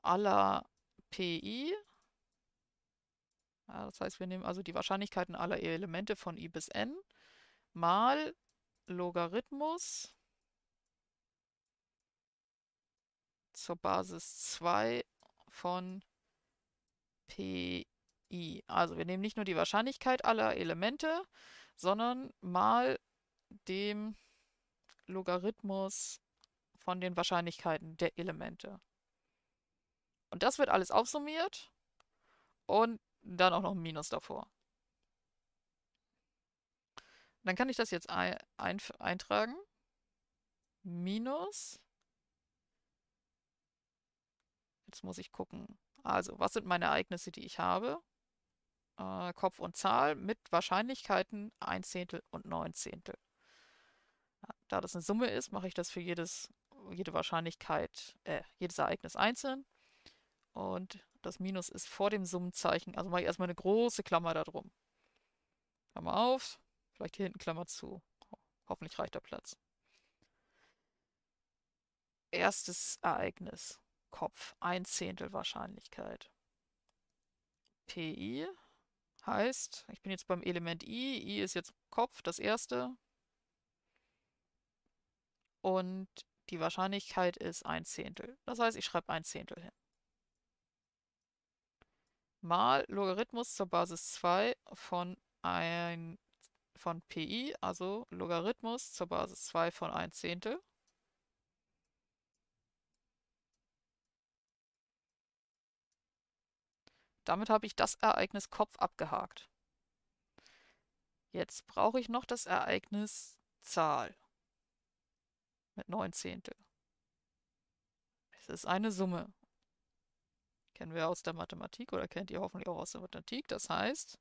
[SPEAKER 1] aller pi. Ja, das heißt, wir nehmen also die Wahrscheinlichkeiten aller Elemente von i bis n mal Logarithmus zur Basis 2 von pi. Also wir nehmen nicht nur die Wahrscheinlichkeit aller Elemente, sondern mal dem Logarithmus von den Wahrscheinlichkeiten der Elemente. Und das wird alles aufsummiert und dann auch noch ein Minus davor. Dann kann ich das jetzt ein, ein, eintragen. Minus. Jetzt muss ich gucken. Also, was sind meine Ereignisse, die ich habe? Äh, Kopf und Zahl mit Wahrscheinlichkeiten 1 Zehntel und 9 Zehntel. Da das eine Summe ist, mache ich das für jedes, jede Wahrscheinlichkeit, äh, jedes Ereignis einzeln. Und das Minus ist vor dem Summenzeichen. Also mache ich erstmal eine große Klammer da drum. Klammer auf, vielleicht hier hinten Klammer zu. Hoffentlich reicht der Platz. Erstes Ereignis. Kopf. Ein Zehntel Wahrscheinlichkeit. PI heißt, ich bin jetzt beim Element I. I ist jetzt Kopf, das erste und die Wahrscheinlichkeit ist ein Zehntel. Das heißt, ich schreibe ein Zehntel hin. Mal Logarithmus zur Basis 2 von, ein, von Pi, also Logarithmus zur Basis 2 von 1 Zehntel. Damit habe ich das Ereignis Kopf abgehakt. Jetzt brauche ich noch das Ereignis Zahl mit 9 Zehntel. Es ist eine Summe. Kennen wir aus der Mathematik oder kennt ihr hoffentlich auch aus der Mathematik. Das heißt,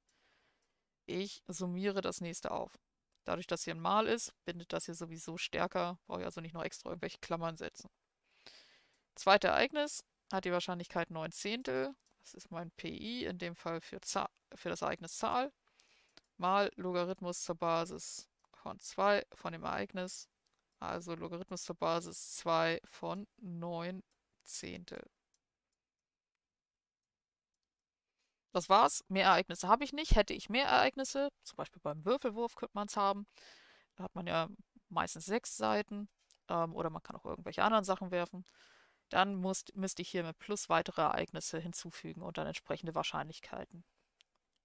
[SPEAKER 1] ich summiere das nächste auf. Dadurch, dass hier ein Mal ist, bindet das hier sowieso stärker. Brauche ich also nicht noch extra irgendwelche Klammern setzen. Zweites Ereignis hat die Wahrscheinlichkeit 9 Zehntel. Das ist mein PI, in dem Fall für, Zahl, für das Ereignis Zahl, mal Logarithmus zur Basis von 2 von dem Ereignis also Logarithmus zur Basis 2 von 9 Zehntel. Das war's. Mehr Ereignisse habe ich nicht. Hätte ich mehr Ereignisse, zum Beispiel beim Würfelwurf könnte man es haben. Da hat man ja meistens sechs Seiten. Ähm, oder man kann auch irgendwelche anderen Sachen werfen. Dann musst, müsste ich hier mit plus weitere Ereignisse hinzufügen und dann entsprechende Wahrscheinlichkeiten.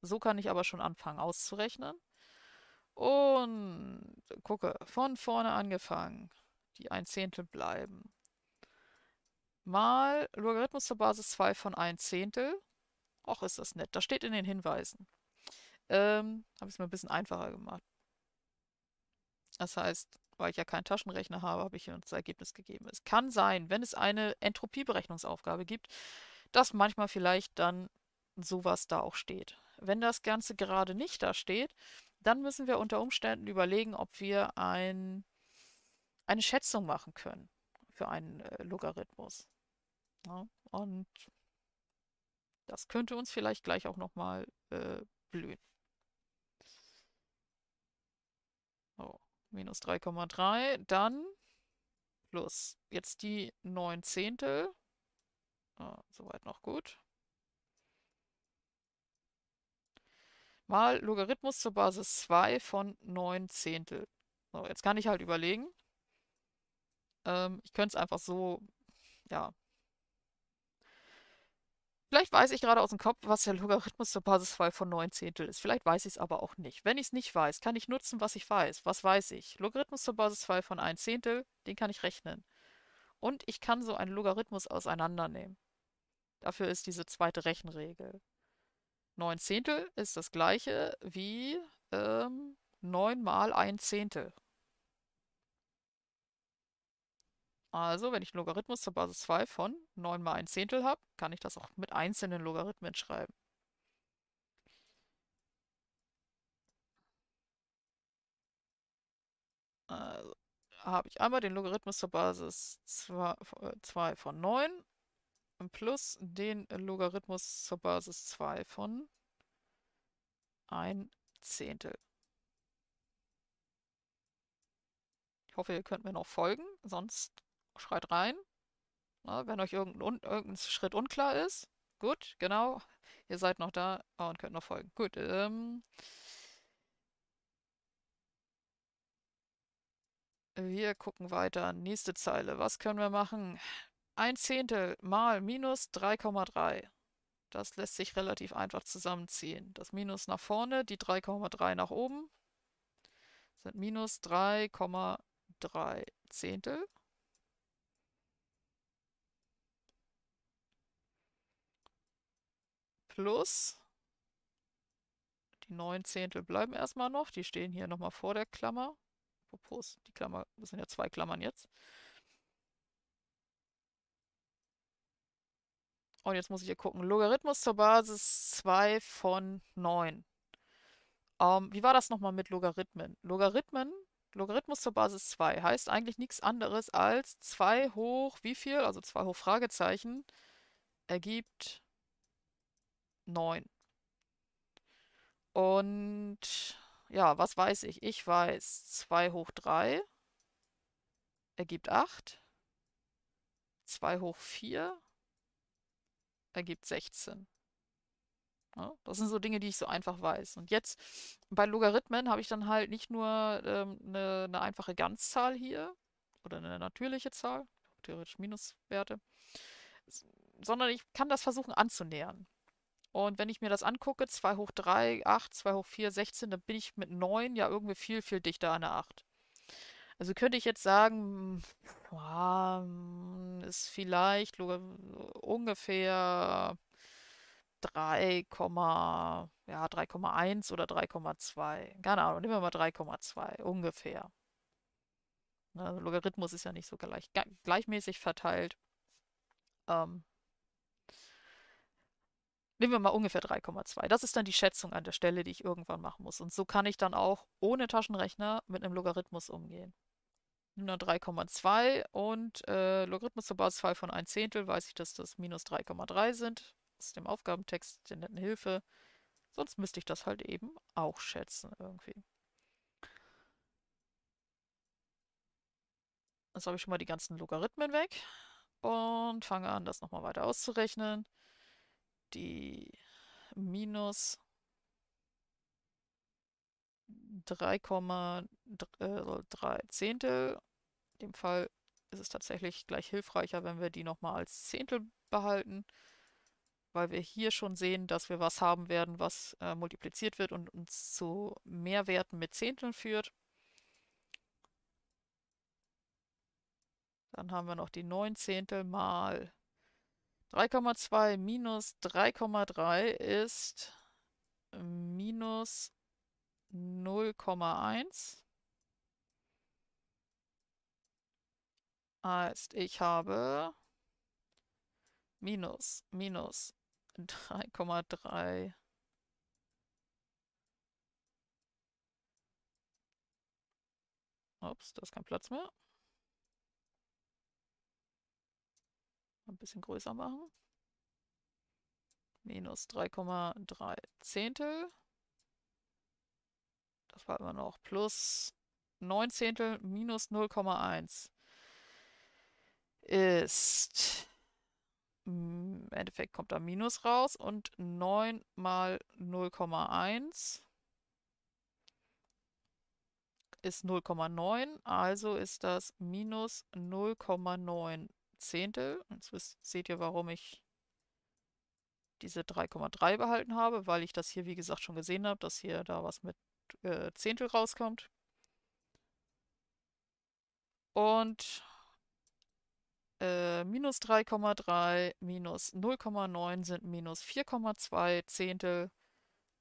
[SPEAKER 1] So kann ich aber schon anfangen auszurechnen. Und gucke, von vorne angefangen, die ein Zehntel bleiben. Mal Logarithmus zur Basis 2 von 1 Zehntel. Och, ist das nett. Das steht in den Hinweisen. Ähm, habe ich es mir ein bisschen einfacher gemacht. Das heißt, weil ich ja keinen Taschenrechner habe, habe ich hier das Ergebnis gegeben. Es kann sein, wenn es eine Entropieberechnungsaufgabe gibt, dass manchmal vielleicht dann sowas da auch steht. Wenn das Ganze gerade nicht da steht, dann müssen wir unter Umständen überlegen, ob wir ein, eine Schätzung machen können für einen äh, Logarithmus. Ja, ne? und das könnte uns vielleicht gleich auch nochmal äh, blühen. So, minus 3,3, dann plus jetzt die 9 Zehntel. Ah, soweit noch gut. mal Logarithmus zur Basis 2 von 9 Zehntel. So, jetzt kann ich halt überlegen. Ähm, ich könnte es einfach so, ja. Vielleicht weiß ich gerade aus dem Kopf, was der Logarithmus zur Basis 2 von 9 Zehntel ist. Vielleicht weiß ich es aber auch nicht. Wenn ich es nicht weiß, kann ich nutzen, was ich weiß. Was weiß ich? Logarithmus zur Basis 2 von 1 Zehntel, den kann ich rechnen. Und ich kann so einen Logarithmus auseinandernehmen. Dafür ist diese zweite Rechenregel. 9 Zehntel ist das gleiche wie ähm, 9 mal 1 Zehntel. Also, wenn ich einen Logarithmus zur Basis 2 von 9 mal 1 Zehntel habe, kann ich das auch mit einzelnen Logarithmen schreiben. Also, habe ich einmal den Logarithmus zur Basis 2 äh, von 9 plus den Logarithmus zur Basis 2 von 1 Zehntel. Ich hoffe, ihr könnt mir noch folgen, sonst schreit rein. Na, wenn euch irgendein, irgendein Schritt unklar ist. Gut, genau. Ihr seid noch da und könnt noch folgen. Gut, ähm, Wir gucken weiter. Nächste Zeile. Was können wir machen? ein Zehntel mal minus 3,3. Das lässt sich relativ einfach zusammenziehen. Das Minus nach vorne, die 3,3 nach oben, sind minus 3,3 Zehntel. Plus, die 9 Zehntel bleiben erstmal noch, die stehen hier nochmal vor der Klammer. Propos, die Klammer, das sind ja zwei Klammern jetzt. Und jetzt muss ich hier gucken. Logarithmus zur Basis 2 von 9. Ähm, wie war das nochmal mit Logarithmen? Logarithmen, Logarithmus zur Basis 2 heißt eigentlich nichts anderes als 2 hoch wie viel, also 2 hoch Fragezeichen, ergibt 9. Und ja, was weiß ich? Ich weiß, 2 hoch 3 ergibt 8. 2 hoch 4 ergibt ergibt 16. Ja, das sind so Dinge, die ich so einfach weiß. Und jetzt bei Logarithmen habe ich dann halt nicht nur ähm, eine, eine einfache Ganzzahl hier oder eine natürliche Zahl, theoretisch Minuswerte, sondern ich kann das versuchen anzunähern. Und wenn ich mir das angucke, 2 hoch 3, 8, 2 hoch 4, 16, dann bin ich mit 9 ja irgendwie viel, viel dichter an der 8. Also könnte ich jetzt sagen, hm, ist vielleicht ungefähr 3, ja, 3,1 oder 3,2. Keine Ahnung, nehmen wir mal 3,2 ungefähr. Also Logarithmus ist ja nicht so gleich, gleichmäßig verteilt. Ähm, nehmen wir mal ungefähr 3,2. Das ist dann die Schätzung an der Stelle, die ich irgendwann machen muss. Und so kann ich dann auch ohne Taschenrechner mit einem Logarithmus umgehen minus 3,2 und äh, Logarithmus zur Basis 2 von 1 Zehntel weiß ich, dass das minus 3,3 sind. Aus dem Aufgabentext der netten Hilfe. Sonst müsste ich das halt eben auch schätzen irgendwie. Jetzt habe ich schon mal die ganzen Logarithmen weg und fange an, das nochmal weiter auszurechnen. Die minus 3,3 äh, Zehntel. In dem Fall ist es tatsächlich gleich hilfreicher, wenn wir die nochmal als Zehntel behalten, weil wir hier schon sehen, dass wir was haben werden, was äh, multipliziert wird und uns zu Mehrwerten mit Zehnteln führt. Dann haben wir noch die 9 Zehntel mal 3,2 minus 3,3 ist minus 0,1 heißt, ich habe minus, minus 3,3 Ups, da ist kein Platz mehr. Ein bisschen größer machen. Minus 3,3 Zehntel das war immer noch, plus 9 Zehntel minus 0,1 ist, hm, im Endeffekt kommt da Minus raus und 9 mal 0,1 ist 0,9, also ist das minus 0,9 Zehntel. Jetzt wisst, seht ihr, warum ich diese 3,3 behalten habe, weil ich das hier, wie gesagt, schon gesehen habe, dass hier da was mit äh, Zehntel rauskommt. Und äh, minus 3,3 minus 0,9 sind minus 4,2 Zehntel.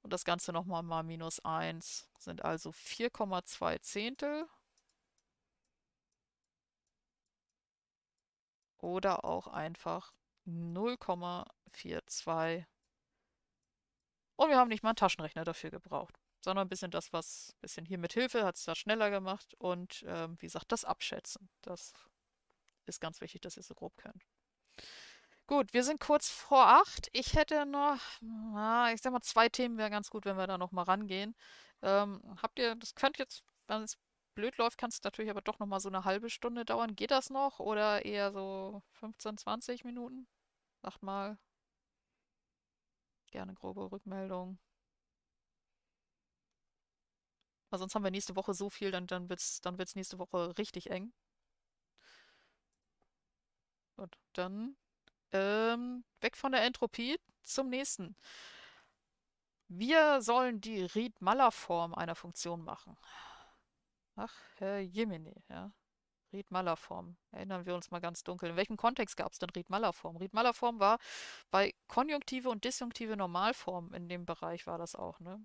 [SPEAKER 1] Und das Ganze nochmal mal minus 1 sind also 4,2 Zehntel. Oder auch einfach 0,42. Und wir haben nicht mal einen Taschenrechner dafür gebraucht sondern ein bisschen das, was ein bisschen hier mit Hilfe hat es da schneller gemacht und ähm, wie gesagt, das Abschätzen. Das ist ganz wichtig, dass ihr so grob könnt. Gut, wir sind kurz vor acht. Ich hätte noch, na, ich sag mal, zwei Themen wäre ganz gut, wenn wir da nochmal rangehen. Ähm, habt ihr, das könnt jetzt, wenn es blöd läuft, kann es natürlich aber doch nochmal so eine halbe Stunde dauern. Geht das noch? Oder eher so 15, 20 Minuten? Sagt mal. Gerne grobe Rückmeldung. Weil sonst haben wir nächste Woche so viel, dann, dann wird es dann wird's nächste Woche richtig eng. Gut, dann ähm, weg von der Entropie zum nächsten. Wir sollen die Ried-Maller-Form einer Funktion machen. Ach, Herr Jemini, ja. Ried-Maller-Form. Erinnern wir uns mal ganz dunkel. In welchem Kontext gab es denn Ried-Maller-Form? Ried-Maller-Form war bei Konjunktive und Disjunktive Normalformen in dem Bereich war das auch, ne?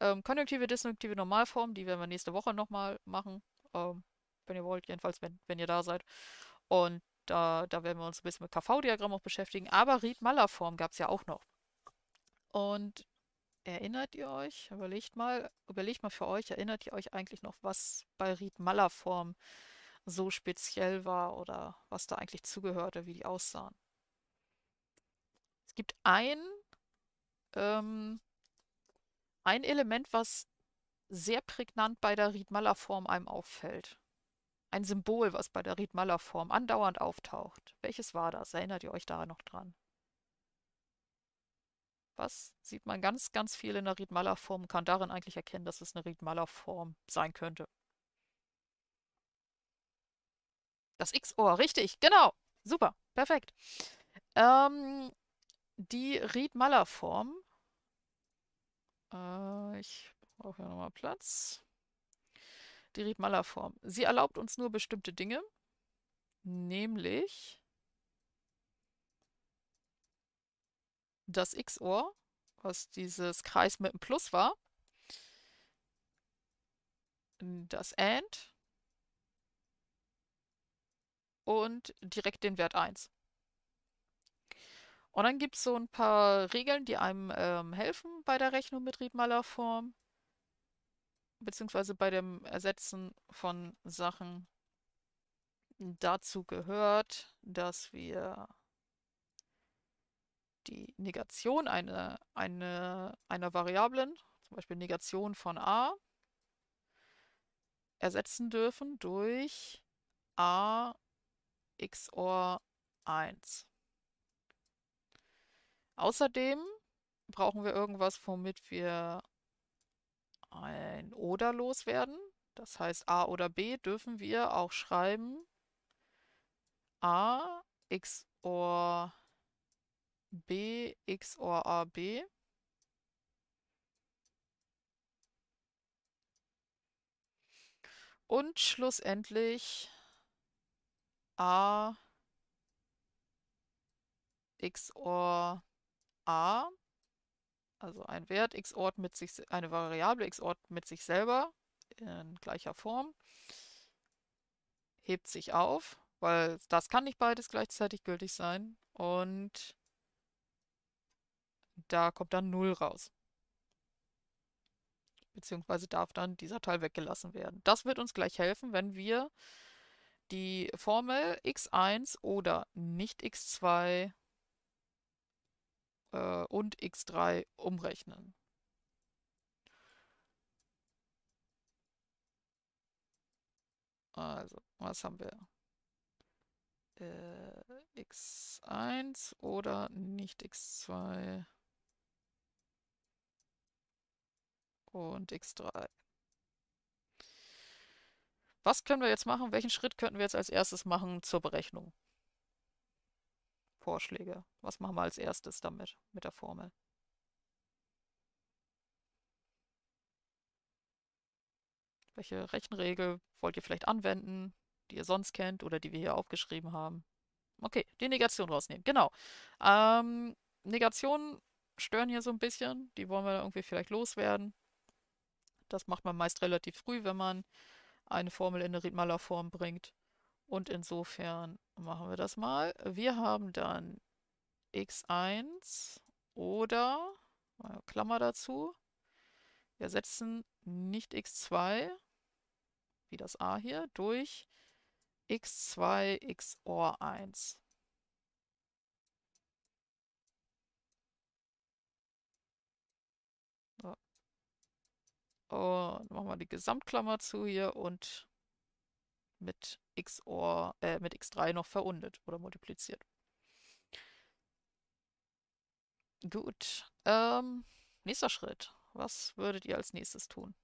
[SPEAKER 1] Ähm, konjunktive, disjunktive Normalform, die werden wir nächste Woche nochmal machen, ähm, wenn ihr wollt, jedenfalls, wenn, wenn ihr da seid. Und da, da werden wir uns ein bisschen mit KV-Diagramm auch beschäftigen. Aber Ried-Maller-Form gab es ja auch noch. Und erinnert ihr euch, überlegt mal, überlegt mal für euch, erinnert ihr euch eigentlich noch, was bei Ried-Maller-Form so speziell war oder was da eigentlich zugehörte, wie die aussahen? Es gibt ein ähm, ein Element, was sehr prägnant bei der Riedmaller-Form einem auffällt. Ein Symbol, was bei der Riedmaller-Form andauernd auftaucht. Welches war das? Erinnert ihr euch da noch dran? Was sieht man ganz, ganz viel in der Riedmaller-Form, und kann darin eigentlich erkennen, dass es eine Riedmaller-Form sein könnte. Das X-Ohr, richtig, genau. Super, perfekt. Ähm, die Riedmaller-Form äh, ich brauche ja nochmal Platz. Die Riedmaller-Form. Sie erlaubt uns nur bestimmte Dinge. Nämlich das X-Ohr, was dieses Kreis mit dem Plus war. Das AND. Und direkt den Wert 1. Und dann gibt es so ein paar Regeln, die einem ähm, helfen bei der Rechnung mit Riedmaler Form. Beziehungsweise bei dem Ersetzen von Sachen. Dazu gehört, dass wir die Negation einer, eine, einer Variablen, zum Beispiel Negation von a, ersetzen dürfen durch a xor 1. Außerdem brauchen wir irgendwas, womit wir ein oder loswerden. Das heißt, a oder b dürfen wir auch schreiben. a xor b xor a b. Und schlussendlich a xor a, also ein Wert x Ort mit sich, eine Variable x Ort mit sich selber in gleicher Form, hebt sich auf, weil das kann nicht beides gleichzeitig gültig sein und da kommt dann 0 raus. Beziehungsweise darf dann dieser Teil weggelassen werden. Das wird uns gleich helfen, wenn wir die Formel x1 oder nicht x2 äh, und x3 umrechnen. Also, was haben wir? Äh, x1 oder nicht x2 und x3. Was können wir jetzt machen? Welchen Schritt könnten wir jetzt als erstes machen zur Berechnung? Vorschläge. Was machen wir als erstes damit, mit der Formel? Welche Rechenregel wollt ihr vielleicht anwenden, die ihr sonst kennt oder die wir hier aufgeschrieben haben? Okay, die Negation rausnehmen, genau. Ähm, Negationen stören hier so ein bisschen, die wollen wir irgendwie vielleicht loswerden. Das macht man meist relativ früh, wenn man eine Formel in eine Riedmaler Form bringt. Und insofern machen wir das mal. Wir haben dann x1 oder, Klammer dazu, wir setzen nicht x2, wie das a hier, durch x2 xor 1. So. Und machen wir die Gesamtklammer zu hier und mit XOR, äh, mit x3 noch verundet oder multipliziert. Gut. Ähm, nächster Schritt. Was würdet ihr als nächstes tun?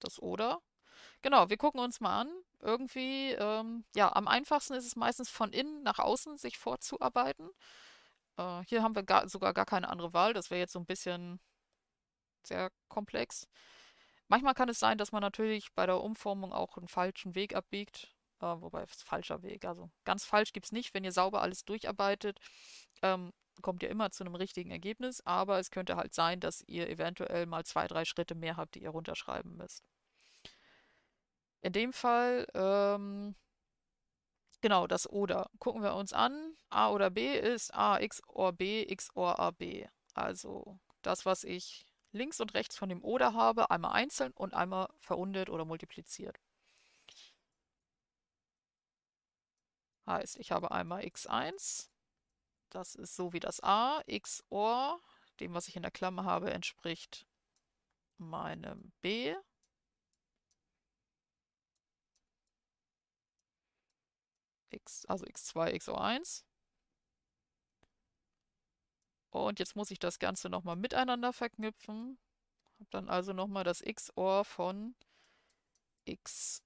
[SPEAKER 1] Das oder? Genau, wir gucken uns mal an. Irgendwie, ähm, ja, am einfachsten ist es meistens von innen nach außen sich vorzuarbeiten. Äh, hier haben wir gar, sogar gar keine andere Wahl. Das wäre jetzt so ein bisschen sehr komplex. Manchmal kann es sein, dass man natürlich bei der Umformung auch einen falschen Weg abbiegt. Äh, wobei es ist falscher Weg. Also ganz falsch gibt es nicht. Wenn ihr sauber alles durcharbeitet, ähm, kommt ihr immer zu einem richtigen Ergebnis. Aber es könnte halt sein, dass ihr eventuell mal zwei, drei Schritte mehr habt, die ihr runterschreiben müsst. In dem Fall ähm, Genau, das oder. Gucken wir uns an. A oder B ist A x or B x or A B. Also das, was ich links und rechts von dem oder habe, einmal einzeln und einmal verundet oder multipliziert. Heißt, ich habe einmal x1, das ist so wie das a, x or, dem, was ich in der Klammer habe, entspricht meinem b X, also x2, xo1. Und jetzt muss ich das Ganze nochmal miteinander verknüpfen. Habe dann also nochmal das XOR von x1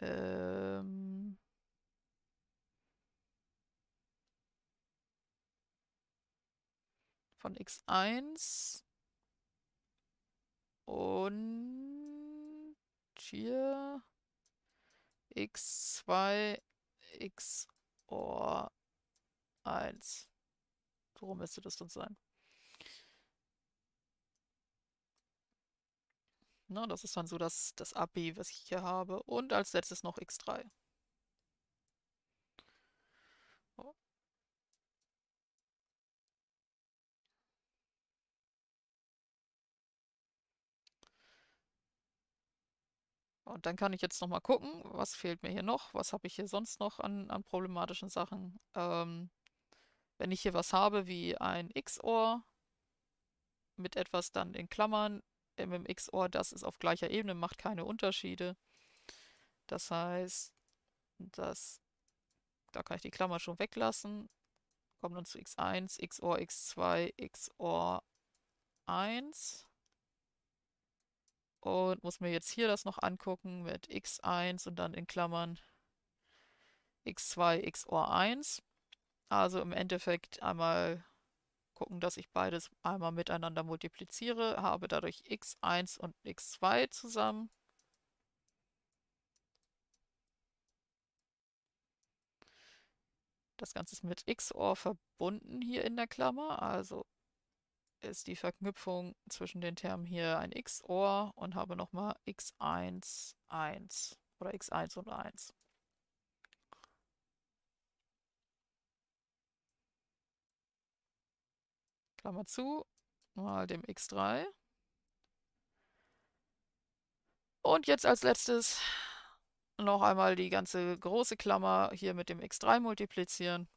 [SPEAKER 1] ähm von x1 und hier x2 xor 1. Worum müsste das dann sein? Na, das ist dann so das, das AB, was ich hier habe. Und als letztes noch x3. und dann kann ich jetzt nochmal gucken, was fehlt mir hier noch, was habe ich hier sonst noch an, an problematischen Sachen. Ähm, wenn ich hier was habe wie ein XOR mit etwas dann in Klammern, äh, im XOR, das ist auf gleicher Ebene, macht keine Unterschiede. Das heißt, das, da kann ich die Klammer schon weglassen. Kommen dann zu x1, xOR x2, xOR 1 und muss mir jetzt hier das noch angucken mit x1 und dann in Klammern x2 xor 1. Also im Endeffekt einmal gucken, dass ich beides einmal miteinander multipliziere, habe dadurch x1 und x2 zusammen. Das Ganze ist mit XOR verbunden hier in der Klammer, also ist die Verknüpfung zwischen den Termen hier ein XOR und habe nochmal x1, 1 oder x1 und 1. Klammer zu, mal dem x3. Und jetzt als letztes noch einmal die ganze große Klammer hier mit dem x3 multiplizieren.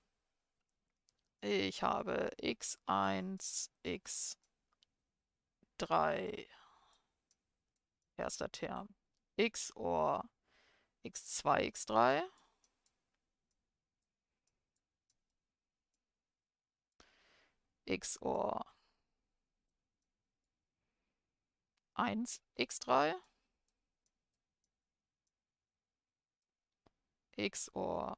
[SPEAKER 1] Ich habe x1, x3, erster Term, x xor x2, x3. xor 1, x3. xor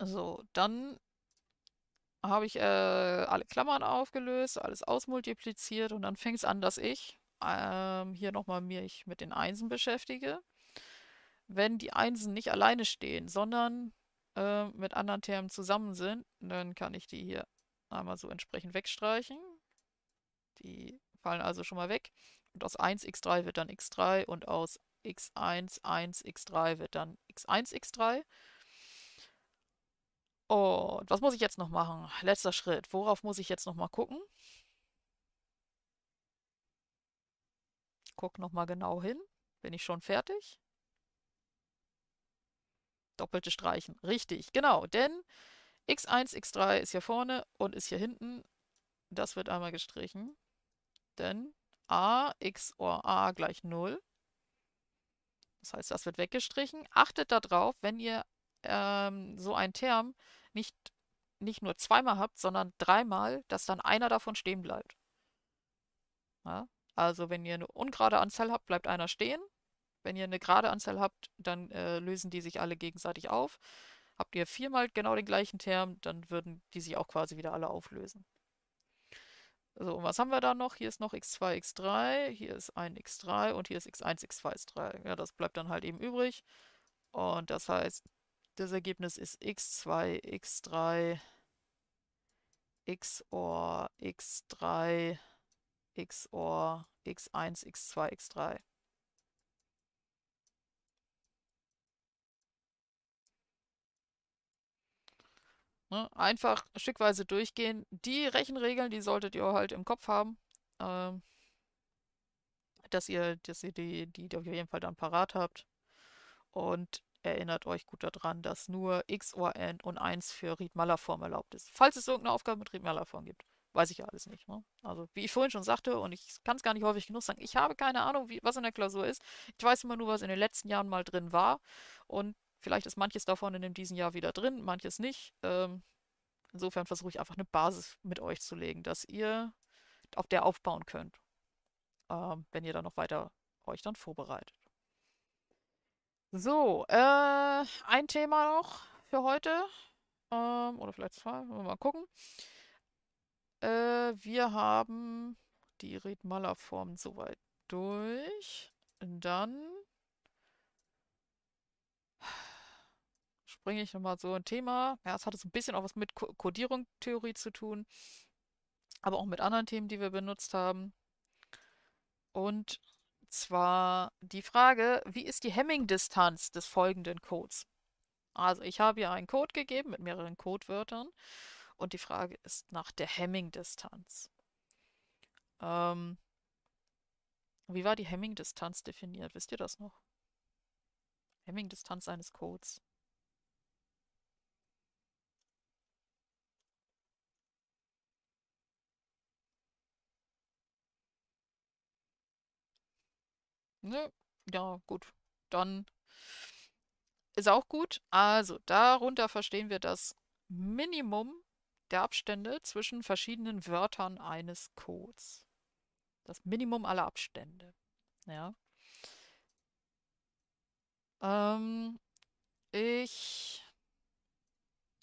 [SPEAKER 1] So, dann habe ich äh, alle Klammern aufgelöst, alles ausmultipliziert und dann fängt es an, dass ich ähm, hier nochmal mich mit den Einsen beschäftige. Wenn die Einsen nicht alleine stehen, sondern äh, mit anderen Termen zusammen sind, dann kann ich die hier einmal so entsprechend wegstreichen. Die fallen also schon mal weg. Und aus 1x3 wird dann x3 und aus x1, 1x3 wird dann x1, x3. Und was muss ich jetzt noch machen? Letzter Schritt. Worauf muss ich jetzt noch mal gucken? Guck noch mal genau hin. Bin ich schon fertig? Doppelte Streichen. Richtig, genau. Denn x1, x3 ist hier vorne und ist hier hinten. Das wird einmal gestrichen. Denn a x xor a gleich 0. Das heißt, das wird weggestrichen. Achtet darauf, wenn ihr ähm, so ein Term nicht, nicht nur zweimal habt, sondern dreimal, dass dann einer davon stehen bleibt. Ja? Also wenn ihr eine ungerade Anzahl habt, bleibt einer stehen. Wenn ihr eine gerade Anzahl habt, dann äh, lösen die sich alle gegenseitig auf. Habt ihr viermal genau den gleichen Term, dann würden die sich auch quasi wieder alle auflösen. So, und was haben wir da noch? Hier ist noch x2, x3, hier ist ein x3 und hier ist x1, x2, x3. Ja, das bleibt dann halt eben übrig. Und das heißt, das Ergebnis ist x2, x3, xor, x3, xor, x1, x2, x3. Ne? Einfach stückweise durchgehen. Die Rechenregeln, die solltet ihr halt im Kopf haben. Ähm, dass ihr, dass ihr die, die auf jeden Fall dann parat habt. Und erinnert euch gut daran, dass nur X, N und 1 für Riedmaller-Form erlaubt ist. Falls es irgendeine Aufgabe mit Riedmaller-Form gibt. Weiß ich ja alles nicht. Ne? Also, wie ich vorhin schon sagte, und ich kann es gar nicht häufig genug sagen, ich habe keine Ahnung, wie, was in der Klausur ist. Ich weiß immer nur, was in den letzten Jahren mal drin war. Und vielleicht ist manches davon in diesem Jahr wieder drin, manches nicht. Ähm, insofern versuche ich einfach eine Basis mit euch zu legen, dass ihr auf der aufbauen könnt. Ähm, wenn ihr dann noch weiter euch dann vorbereitet. So, äh, ein Thema noch für heute. Ähm, oder vielleicht zwei, mal gucken. Äh, wir haben die Red maler form soweit durch. Dann springe ich nochmal so ein Thema. Ja, es hatte so ein bisschen auch was mit Codierungstheorie zu tun, aber auch mit anderen Themen, die wir benutzt haben. Und zwar die Frage, wie ist die Hemming-Distanz des folgenden Codes? Also ich habe ja einen Code gegeben mit mehreren Codewörtern und die Frage ist nach der Hemming-Distanz. Ähm, wie war die Hemming-Distanz definiert? Wisst ihr das noch? Hemming-Distanz eines Codes. Ne? Ja, gut. Dann ist auch gut. Also, darunter verstehen wir das Minimum der Abstände zwischen verschiedenen Wörtern eines Codes. Das Minimum aller Abstände. Ja. Ähm, ich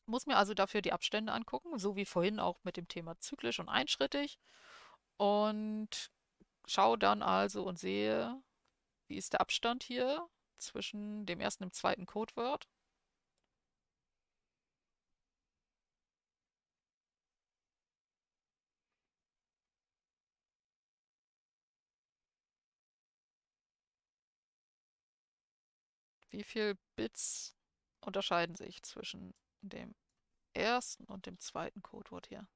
[SPEAKER 1] muss mir also dafür die Abstände angucken, so wie vorhin auch mit dem Thema zyklisch und einschrittig. Und schaue dann also und sehe, wie ist der Abstand hier zwischen dem ersten und dem zweiten Codewort? Wie viele Bits unterscheiden sich zwischen dem ersten und dem zweiten Codewort hier?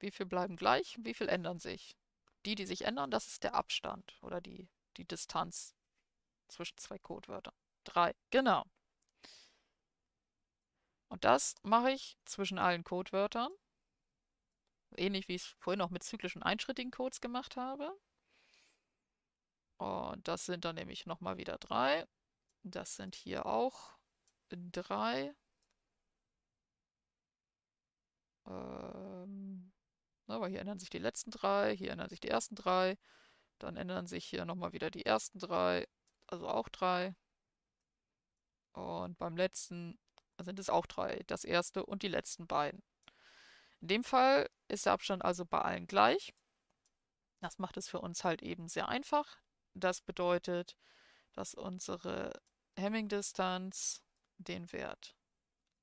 [SPEAKER 1] Wie viel bleiben gleich? Wie viel ändern sich? Die, die sich ändern, das ist der Abstand oder die, die Distanz zwischen zwei Codewörtern. Drei, genau. Und das mache ich zwischen allen Codewörtern. Ähnlich wie ich es vorhin auch mit zyklischen einschrittigen Codes gemacht habe. Und das sind dann nämlich nochmal wieder drei. Das sind hier auch drei. Äh, aber ne, hier ändern sich die letzten drei, hier ändern sich die ersten drei, dann ändern sich hier nochmal wieder die ersten drei, also auch drei. Und beim letzten sind es auch drei, das erste und die letzten beiden. In dem Fall ist der Abstand also bei allen gleich. Das macht es für uns halt eben sehr einfach. Das bedeutet, dass unsere Hamming-Distanz den Wert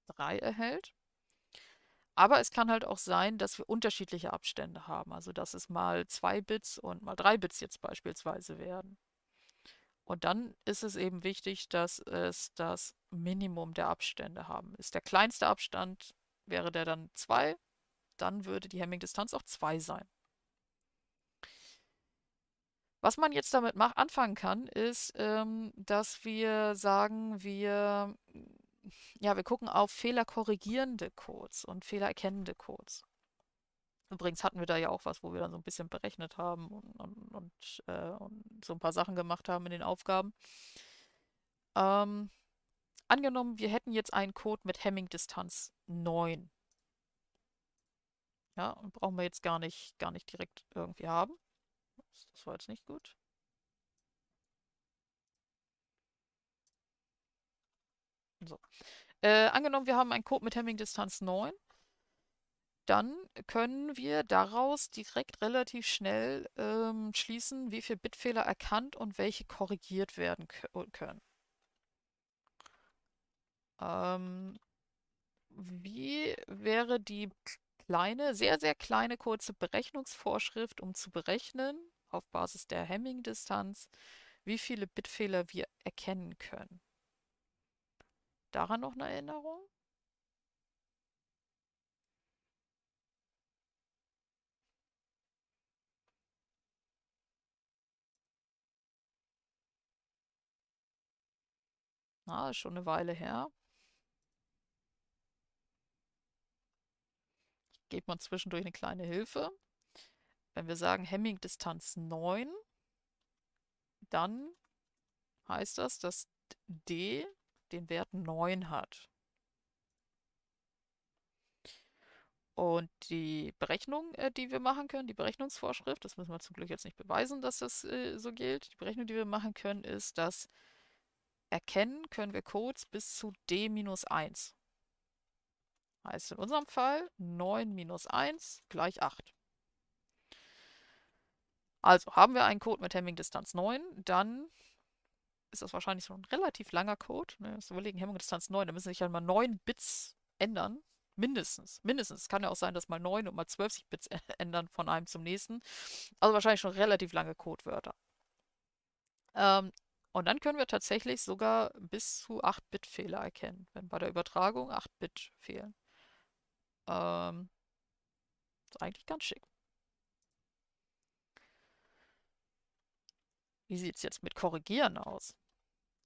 [SPEAKER 1] 3 erhält. Aber es kann halt auch sein, dass wir unterschiedliche Abstände haben. Also dass es mal 2 Bits und mal 3 Bits jetzt beispielsweise werden. Und dann ist es eben wichtig, dass es das Minimum der Abstände haben. Ist der kleinste Abstand, wäre der dann 2, dann würde die Hamming-Distanz auch 2 sein. Was man jetzt damit anfangen kann, ist, ähm, dass wir sagen, wir ja, wir gucken auf fehlerkorrigierende Codes und fehlererkennende Codes. Übrigens hatten wir da ja auch was, wo wir dann so ein bisschen berechnet haben und, und, und, äh, und so ein paar Sachen gemacht haben in den Aufgaben. Ähm, angenommen, wir hätten jetzt einen Code mit hemming distanz 9. Ja, und brauchen wir jetzt gar nicht, gar nicht direkt irgendwie haben. Das war jetzt nicht gut. So. Äh, angenommen, wir haben einen Code mit hemming distanz 9, dann können wir daraus direkt relativ schnell ähm, schließen, wie viele Bitfehler erkannt und welche korrigiert werden äh, können. Ähm, wie wäre die kleine, sehr, sehr kleine kurze Berechnungsvorschrift, um zu berechnen, auf Basis der Hamming-Distanz, wie viele Bitfehler wir erkennen können? daran noch eine Erinnerung? Na, ist schon eine Weile her. Geht man zwischendurch eine kleine Hilfe. Wenn wir sagen Hemming-Distanz 9, dann heißt das, dass D den Wert 9 hat. Und die Berechnung, äh, die wir machen können, die Berechnungsvorschrift, das müssen wir zum Glück jetzt nicht beweisen, dass das äh, so gilt. Die Berechnung, die wir machen können, ist, dass erkennen können wir Codes bis zu d-1. Heißt in unserem Fall 9 minus 1 gleich 8. Also haben wir einen Code mit Hamming-Distanz 9, dann ist das wahrscheinlich schon ein relativ langer Code. Ne? Das überlegen, Hemmung Distanz 9, da müssen sich ja halt mal 9 Bits ändern. Mindestens. Mindestens. Es kann ja auch sein, dass mal 9 und mal 12 sich Bits ändern von einem zum nächsten. Also wahrscheinlich schon relativ lange Codewörter. Ähm, und dann können wir tatsächlich sogar bis zu 8-Bit-Fehler erkennen, wenn bei der Übertragung 8-Bit fehlen. Ähm, ist eigentlich ganz schick. Wie sieht es jetzt mit Korrigieren aus?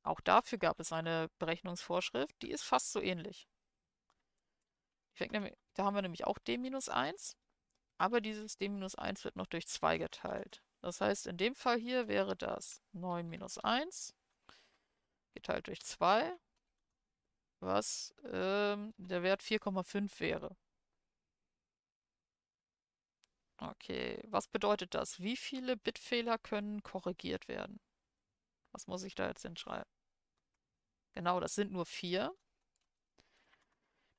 [SPEAKER 1] Auch dafür gab es eine Berechnungsvorschrift, die ist fast so ähnlich. Nämlich, da haben wir nämlich auch d-1, aber dieses d-1 wird noch durch 2 geteilt. Das heißt, in dem Fall hier wäre das 9 1 geteilt durch 2, was ähm, der Wert 4,5 wäre. Okay, was bedeutet das? Wie viele Bitfehler können korrigiert werden? Was muss ich da jetzt hinschreiben? Genau, das sind nur vier.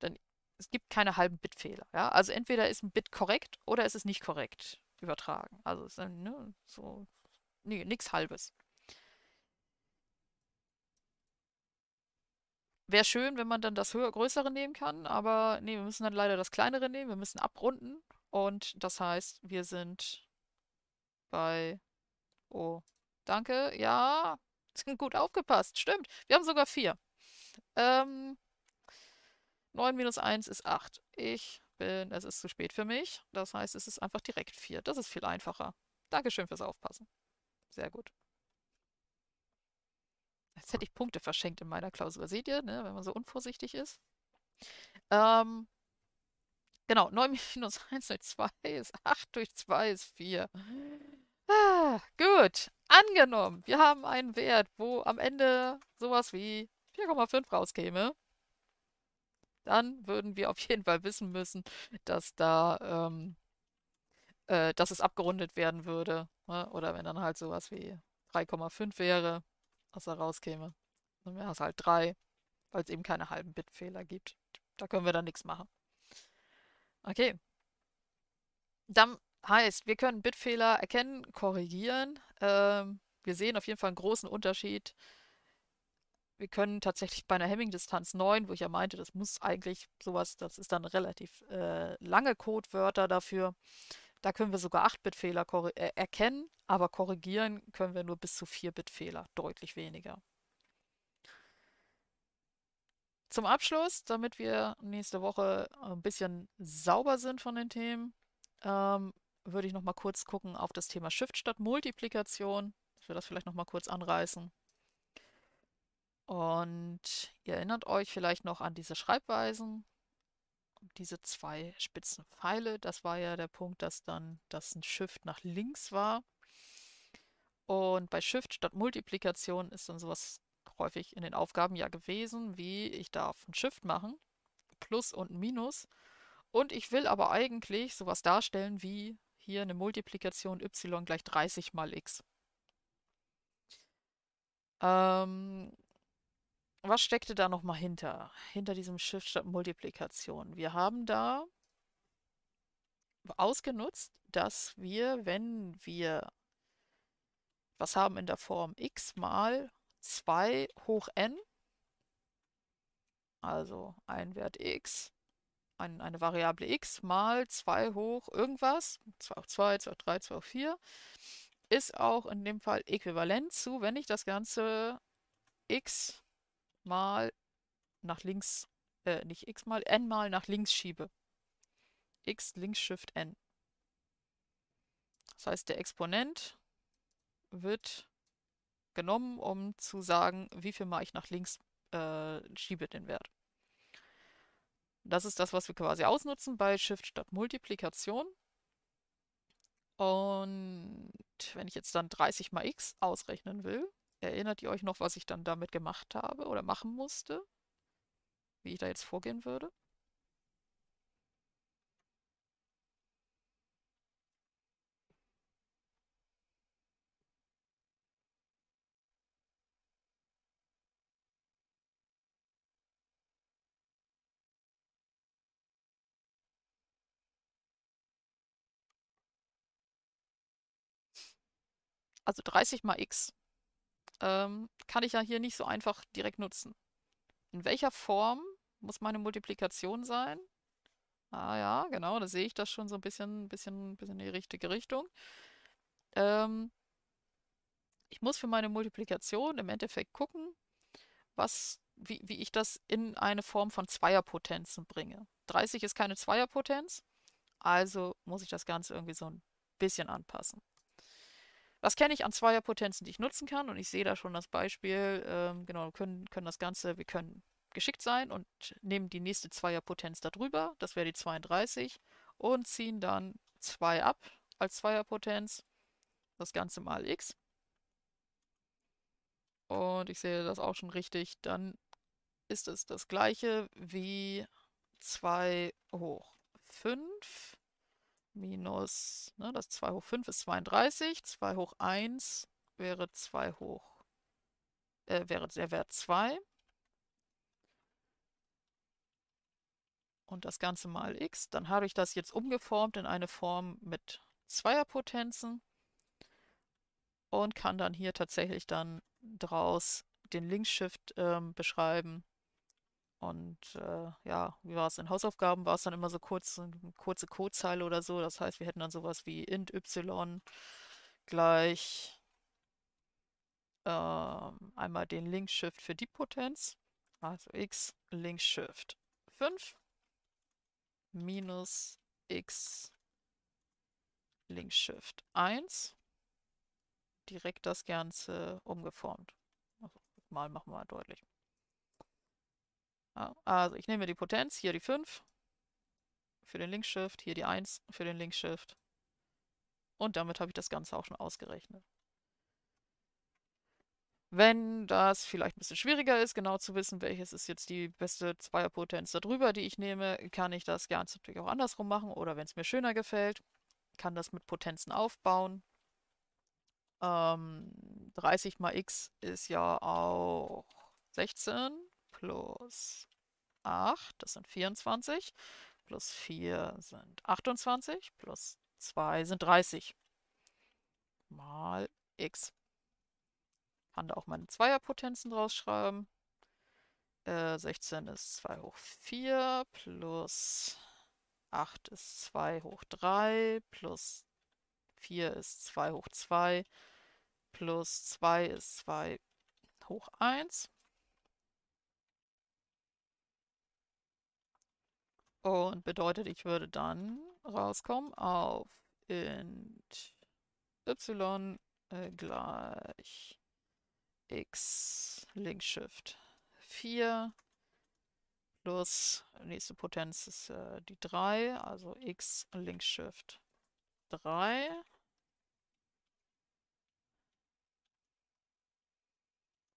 [SPEAKER 1] Dann, es gibt keine halben Bitfehler. Ja? Also entweder ist ein Bit korrekt oder ist es ist nicht korrekt übertragen. Also es ist ne, so nee, nichts halbes. Wäre schön, wenn man dann das höher, größere nehmen kann, aber nee, wir müssen dann leider das kleinere nehmen. Wir müssen abrunden und das heißt, wir sind bei, oh, Danke, ja. Gut aufgepasst, stimmt. Wir haben sogar vier. Ähm, 9 minus 1 ist 8. Ich bin, es ist zu spät für mich. Das heißt, es ist einfach direkt 4. Das ist viel einfacher. Dankeschön fürs Aufpassen. Sehr gut. Jetzt hätte ich Punkte verschenkt in meiner Klausur. Seht ihr, ne, wenn man so unvorsichtig ist? Ähm, genau, 9 minus 1 durch 2 ist 8 durch 2 ist 4. Ah, gut. Angenommen, wir haben einen Wert, wo am Ende sowas wie 4,5 rauskäme. Dann würden wir auf jeden Fall wissen müssen, dass da, ähm, äh, dass es abgerundet werden würde. Ne? Oder wenn dann halt sowas wie 3,5 wäre, was da rauskäme. Dann wäre es halt 3, weil es eben keine halben Bitfehler gibt. Da können wir dann nichts machen. Okay. Dann Heißt, wir können Bitfehler erkennen, korrigieren. Ähm, wir sehen auf jeden Fall einen großen Unterschied. Wir können tatsächlich bei einer Hemming-Distanz 9, wo ich ja meinte, das muss eigentlich sowas, das ist dann relativ äh, lange Codewörter dafür. Da können wir sogar 8-Bit-Fehler äh, erkennen, aber korrigieren können wir nur bis zu 4-Bit-Fehler, deutlich weniger. Zum Abschluss, damit wir nächste Woche ein bisschen sauber sind von den Themen, ähm, würde ich noch mal kurz gucken auf das Thema Shift statt Multiplikation, dass wir das vielleicht noch mal kurz anreißen. Und ihr erinnert euch vielleicht noch an diese Schreibweisen, diese zwei spitzen Pfeile. Das war ja der Punkt, dass dann das ein Shift nach links war. Und bei Shift statt Multiplikation ist dann sowas häufig in den Aufgaben ja gewesen, wie ich darf ein Shift machen, Plus und Minus. Und ich will aber eigentlich sowas darstellen wie hier eine Multiplikation y gleich 30 mal x. Ähm, was steckte da nochmal hinter? Hinter diesem Shift statt Multiplikation. Wir haben da ausgenutzt, dass wir, wenn wir was haben in der Form x mal 2 hoch n, also ein Wert x, ein, eine Variable x mal 2 hoch irgendwas, 2 hoch 2, 2 hoch 3, 2 hoch 4, ist auch in dem Fall äquivalent zu, wenn ich das Ganze x mal nach links, äh, nicht x mal, n mal nach links schiebe. x links Shift n. Das heißt, der Exponent wird genommen, um zu sagen, wie viel mal ich nach links äh, schiebe den Wert. Das ist das, was wir quasi ausnutzen bei Shift statt Multiplikation. Und wenn ich jetzt dann 30 mal x ausrechnen will, erinnert ihr euch noch, was ich dann damit gemacht habe oder machen musste? Wie ich da jetzt vorgehen würde? also 30 mal x, ähm, kann ich ja hier nicht so einfach direkt nutzen. In welcher Form muss meine Multiplikation sein? Ah ja, genau, da sehe ich das schon so ein bisschen, bisschen, bisschen in die richtige Richtung. Ähm, ich muss für meine Multiplikation im Endeffekt gucken, was, wie, wie ich das in eine Form von Zweierpotenzen bringe. 30 ist keine Zweierpotenz, also muss ich das Ganze irgendwie so ein bisschen anpassen. Was kenne ich an Zweierpotenzen, die ich nutzen kann? Und ich sehe da schon das Beispiel. Ähm, genau, können, können das Ganze, wir können geschickt sein und nehmen die nächste Zweierpotenz darüber, das wäre die 32, und ziehen dann 2 ab als Zweierpotenz, das Ganze mal x. Und ich sehe das auch schon richtig, dann ist es das gleiche wie 2 hoch 5 minus, ne, das 2 hoch 5 ist 32, 2 hoch 1 wäre 2 hoch, äh, wäre der Wert 2. Und das Ganze mal x. Dann habe ich das jetzt umgeformt in eine Form mit Zweierpotenzen und kann dann hier tatsächlich dann draus den Linksshift äh, beschreiben und äh, ja, wie war es in Hausaufgaben? War es dann immer so kurz, kurze Codezeile oder so. Das heißt, wir hätten dann sowas wie int y gleich äh, einmal den Linkshift für die Potenz, also x Linkshift 5 minus x Linkshift 1 direkt das Ganze umgeformt. Also, mal machen wir mal deutlich. Also ich nehme die Potenz, hier die 5 für den Linkshift, hier die 1 für den Linkshift. Und damit habe ich das Ganze auch schon ausgerechnet. Wenn das vielleicht ein bisschen schwieriger ist, genau zu wissen, welches ist jetzt die beste Zweierpotenz darüber, die ich nehme, kann ich das Ganze natürlich auch andersrum machen. Oder wenn es mir schöner gefällt, kann das mit Potenzen aufbauen. Ähm, 30 mal x ist ja auch 16 plus 8, das sind 24, plus 4 sind 28, plus 2 sind 30. Mal x. Kann da auch meine Zweierpotenzen draus schreiben. Äh, 16 ist 2 hoch 4 plus 8 ist 2 hoch 3 plus 4 ist 2 hoch 2 plus 2 ist 2 hoch 1 Und bedeutet, ich würde dann rauskommen auf int y äh, gleich x linkshift 4 plus nächste Potenz ist äh, die 3, also x linkshift 3.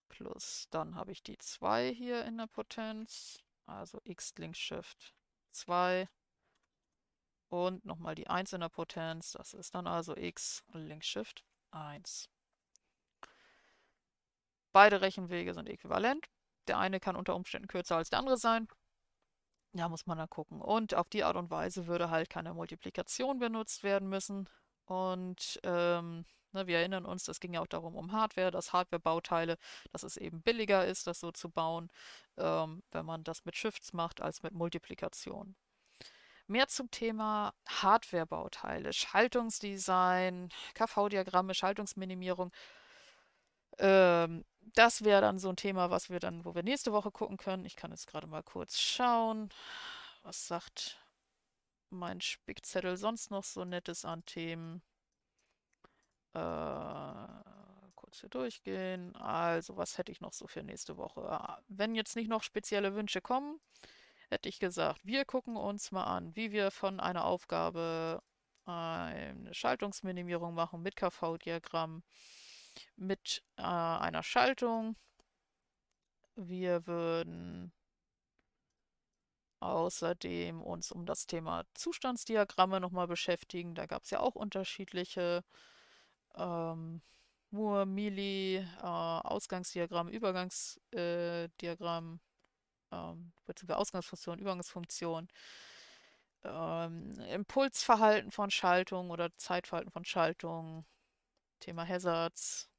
[SPEAKER 1] Plus dann habe ich die 2 hier in der Potenz, also x links Shift 2 und nochmal die 1 in der Potenz. Das ist dann also x Linkshift 1. Beide Rechenwege sind äquivalent. Der eine kann unter Umständen kürzer als der andere sein. Da muss man dann gucken. Und auf die Art und Weise würde halt keine Multiplikation benutzt werden müssen. Und ähm, Ne, wir erinnern uns, das ging ja auch darum um Hardware, dass Hardware-Bauteile, dass es eben billiger ist, das so zu bauen, ähm, wenn man das mit Shifts macht, als mit Multiplikation. Mehr zum Thema Hardware-Bauteile, Schaltungsdesign, KV-Diagramme, Schaltungsminimierung. Ähm, das wäre dann so ein Thema, was wir dann, wo wir nächste Woche gucken können. Ich kann jetzt gerade mal kurz schauen, was sagt mein Spickzettel sonst noch so nettes an Themen. Äh, kurz hier durchgehen. Also, was hätte ich noch so für nächste Woche? Ah, wenn jetzt nicht noch spezielle Wünsche kommen, hätte ich gesagt, wir gucken uns mal an, wie wir von einer Aufgabe eine Schaltungsminimierung machen mit KV-Diagramm, mit äh, einer Schaltung. Wir würden außerdem uns um das Thema Zustandsdiagramme nochmal beschäftigen. Da gab es ja auch unterschiedliche ähm, Moore, Mealy, äh, Ausgangsdiagramm, Übergangsdiagramm, äh, ähm, beziehungsweise Ausgangsfunktion, Übergangsfunktion, ähm, Impulsverhalten von Schaltung oder Zeitverhalten von Schaltung, Thema Hazards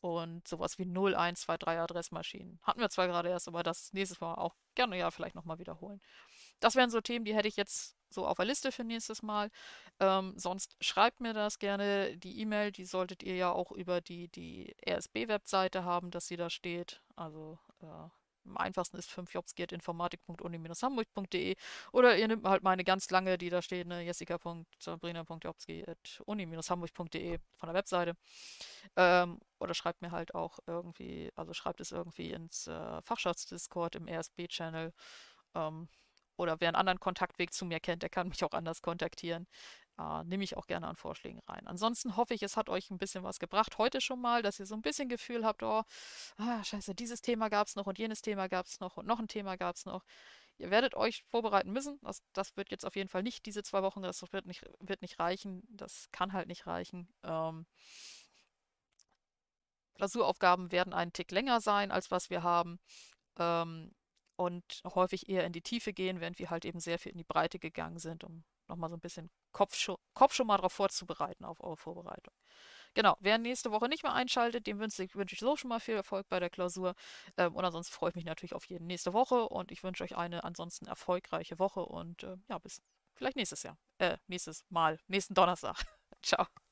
[SPEAKER 1] und sowas wie 0, 1, 2, 3 Adressmaschinen. Hatten wir zwar gerade erst, aber das nächstes Mal auch gerne ja vielleicht nochmal wiederholen das wären so Themen, die hätte ich jetzt so auf der Liste für nächstes Mal. Ähm, sonst schreibt mir das gerne. Die E-Mail, die solltet ihr ja auch über die, die RSB-Webseite haben, dass sie da steht. Also äh, am einfachsten ist 5 hamburgde oder ihr nehmt halt meine ganz lange, die da steht, ne, jessica.sabrina.jobski.uni-hamburg.de von der Webseite. Ähm, oder schreibt mir halt auch irgendwie, also schreibt es irgendwie ins äh, Fachschaftsdiscord im RSB-Channel. Ähm, oder wer einen anderen Kontaktweg zu mir kennt, der kann mich auch anders kontaktieren. Äh, nehme ich auch gerne an Vorschlägen rein. Ansonsten hoffe ich, es hat euch ein bisschen was gebracht heute schon mal, dass ihr so ein bisschen Gefühl habt, oh, ah, scheiße, dieses Thema gab es noch und jenes Thema gab es noch und noch ein Thema gab es noch. Ihr werdet euch vorbereiten müssen. Das, das, wird jetzt auf jeden Fall nicht diese zwei Wochen, das wird nicht, wird nicht reichen. Das kann halt nicht reichen. Ähm, Klausuraufgaben werden einen Tick länger sein, als was wir haben. Ähm, und häufig eher in die Tiefe gehen, während wir halt eben sehr viel in die Breite gegangen sind, um nochmal so ein bisschen Kopf, schon, Kopf schon mal darauf vorzubereiten, auf eure Vorbereitung. Genau, wer nächste Woche nicht mehr einschaltet, dem wünsche ich, wünsche ich so schon mal viel Erfolg bei der Klausur. Ähm, und ansonsten freue ich mich natürlich auf jeden nächste Woche und ich wünsche euch eine ansonsten erfolgreiche Woche und äh, ja, bis vielleicht nächstes Jahr. Äh, nächstes Mal, nächsten Donnerstag. Ciao.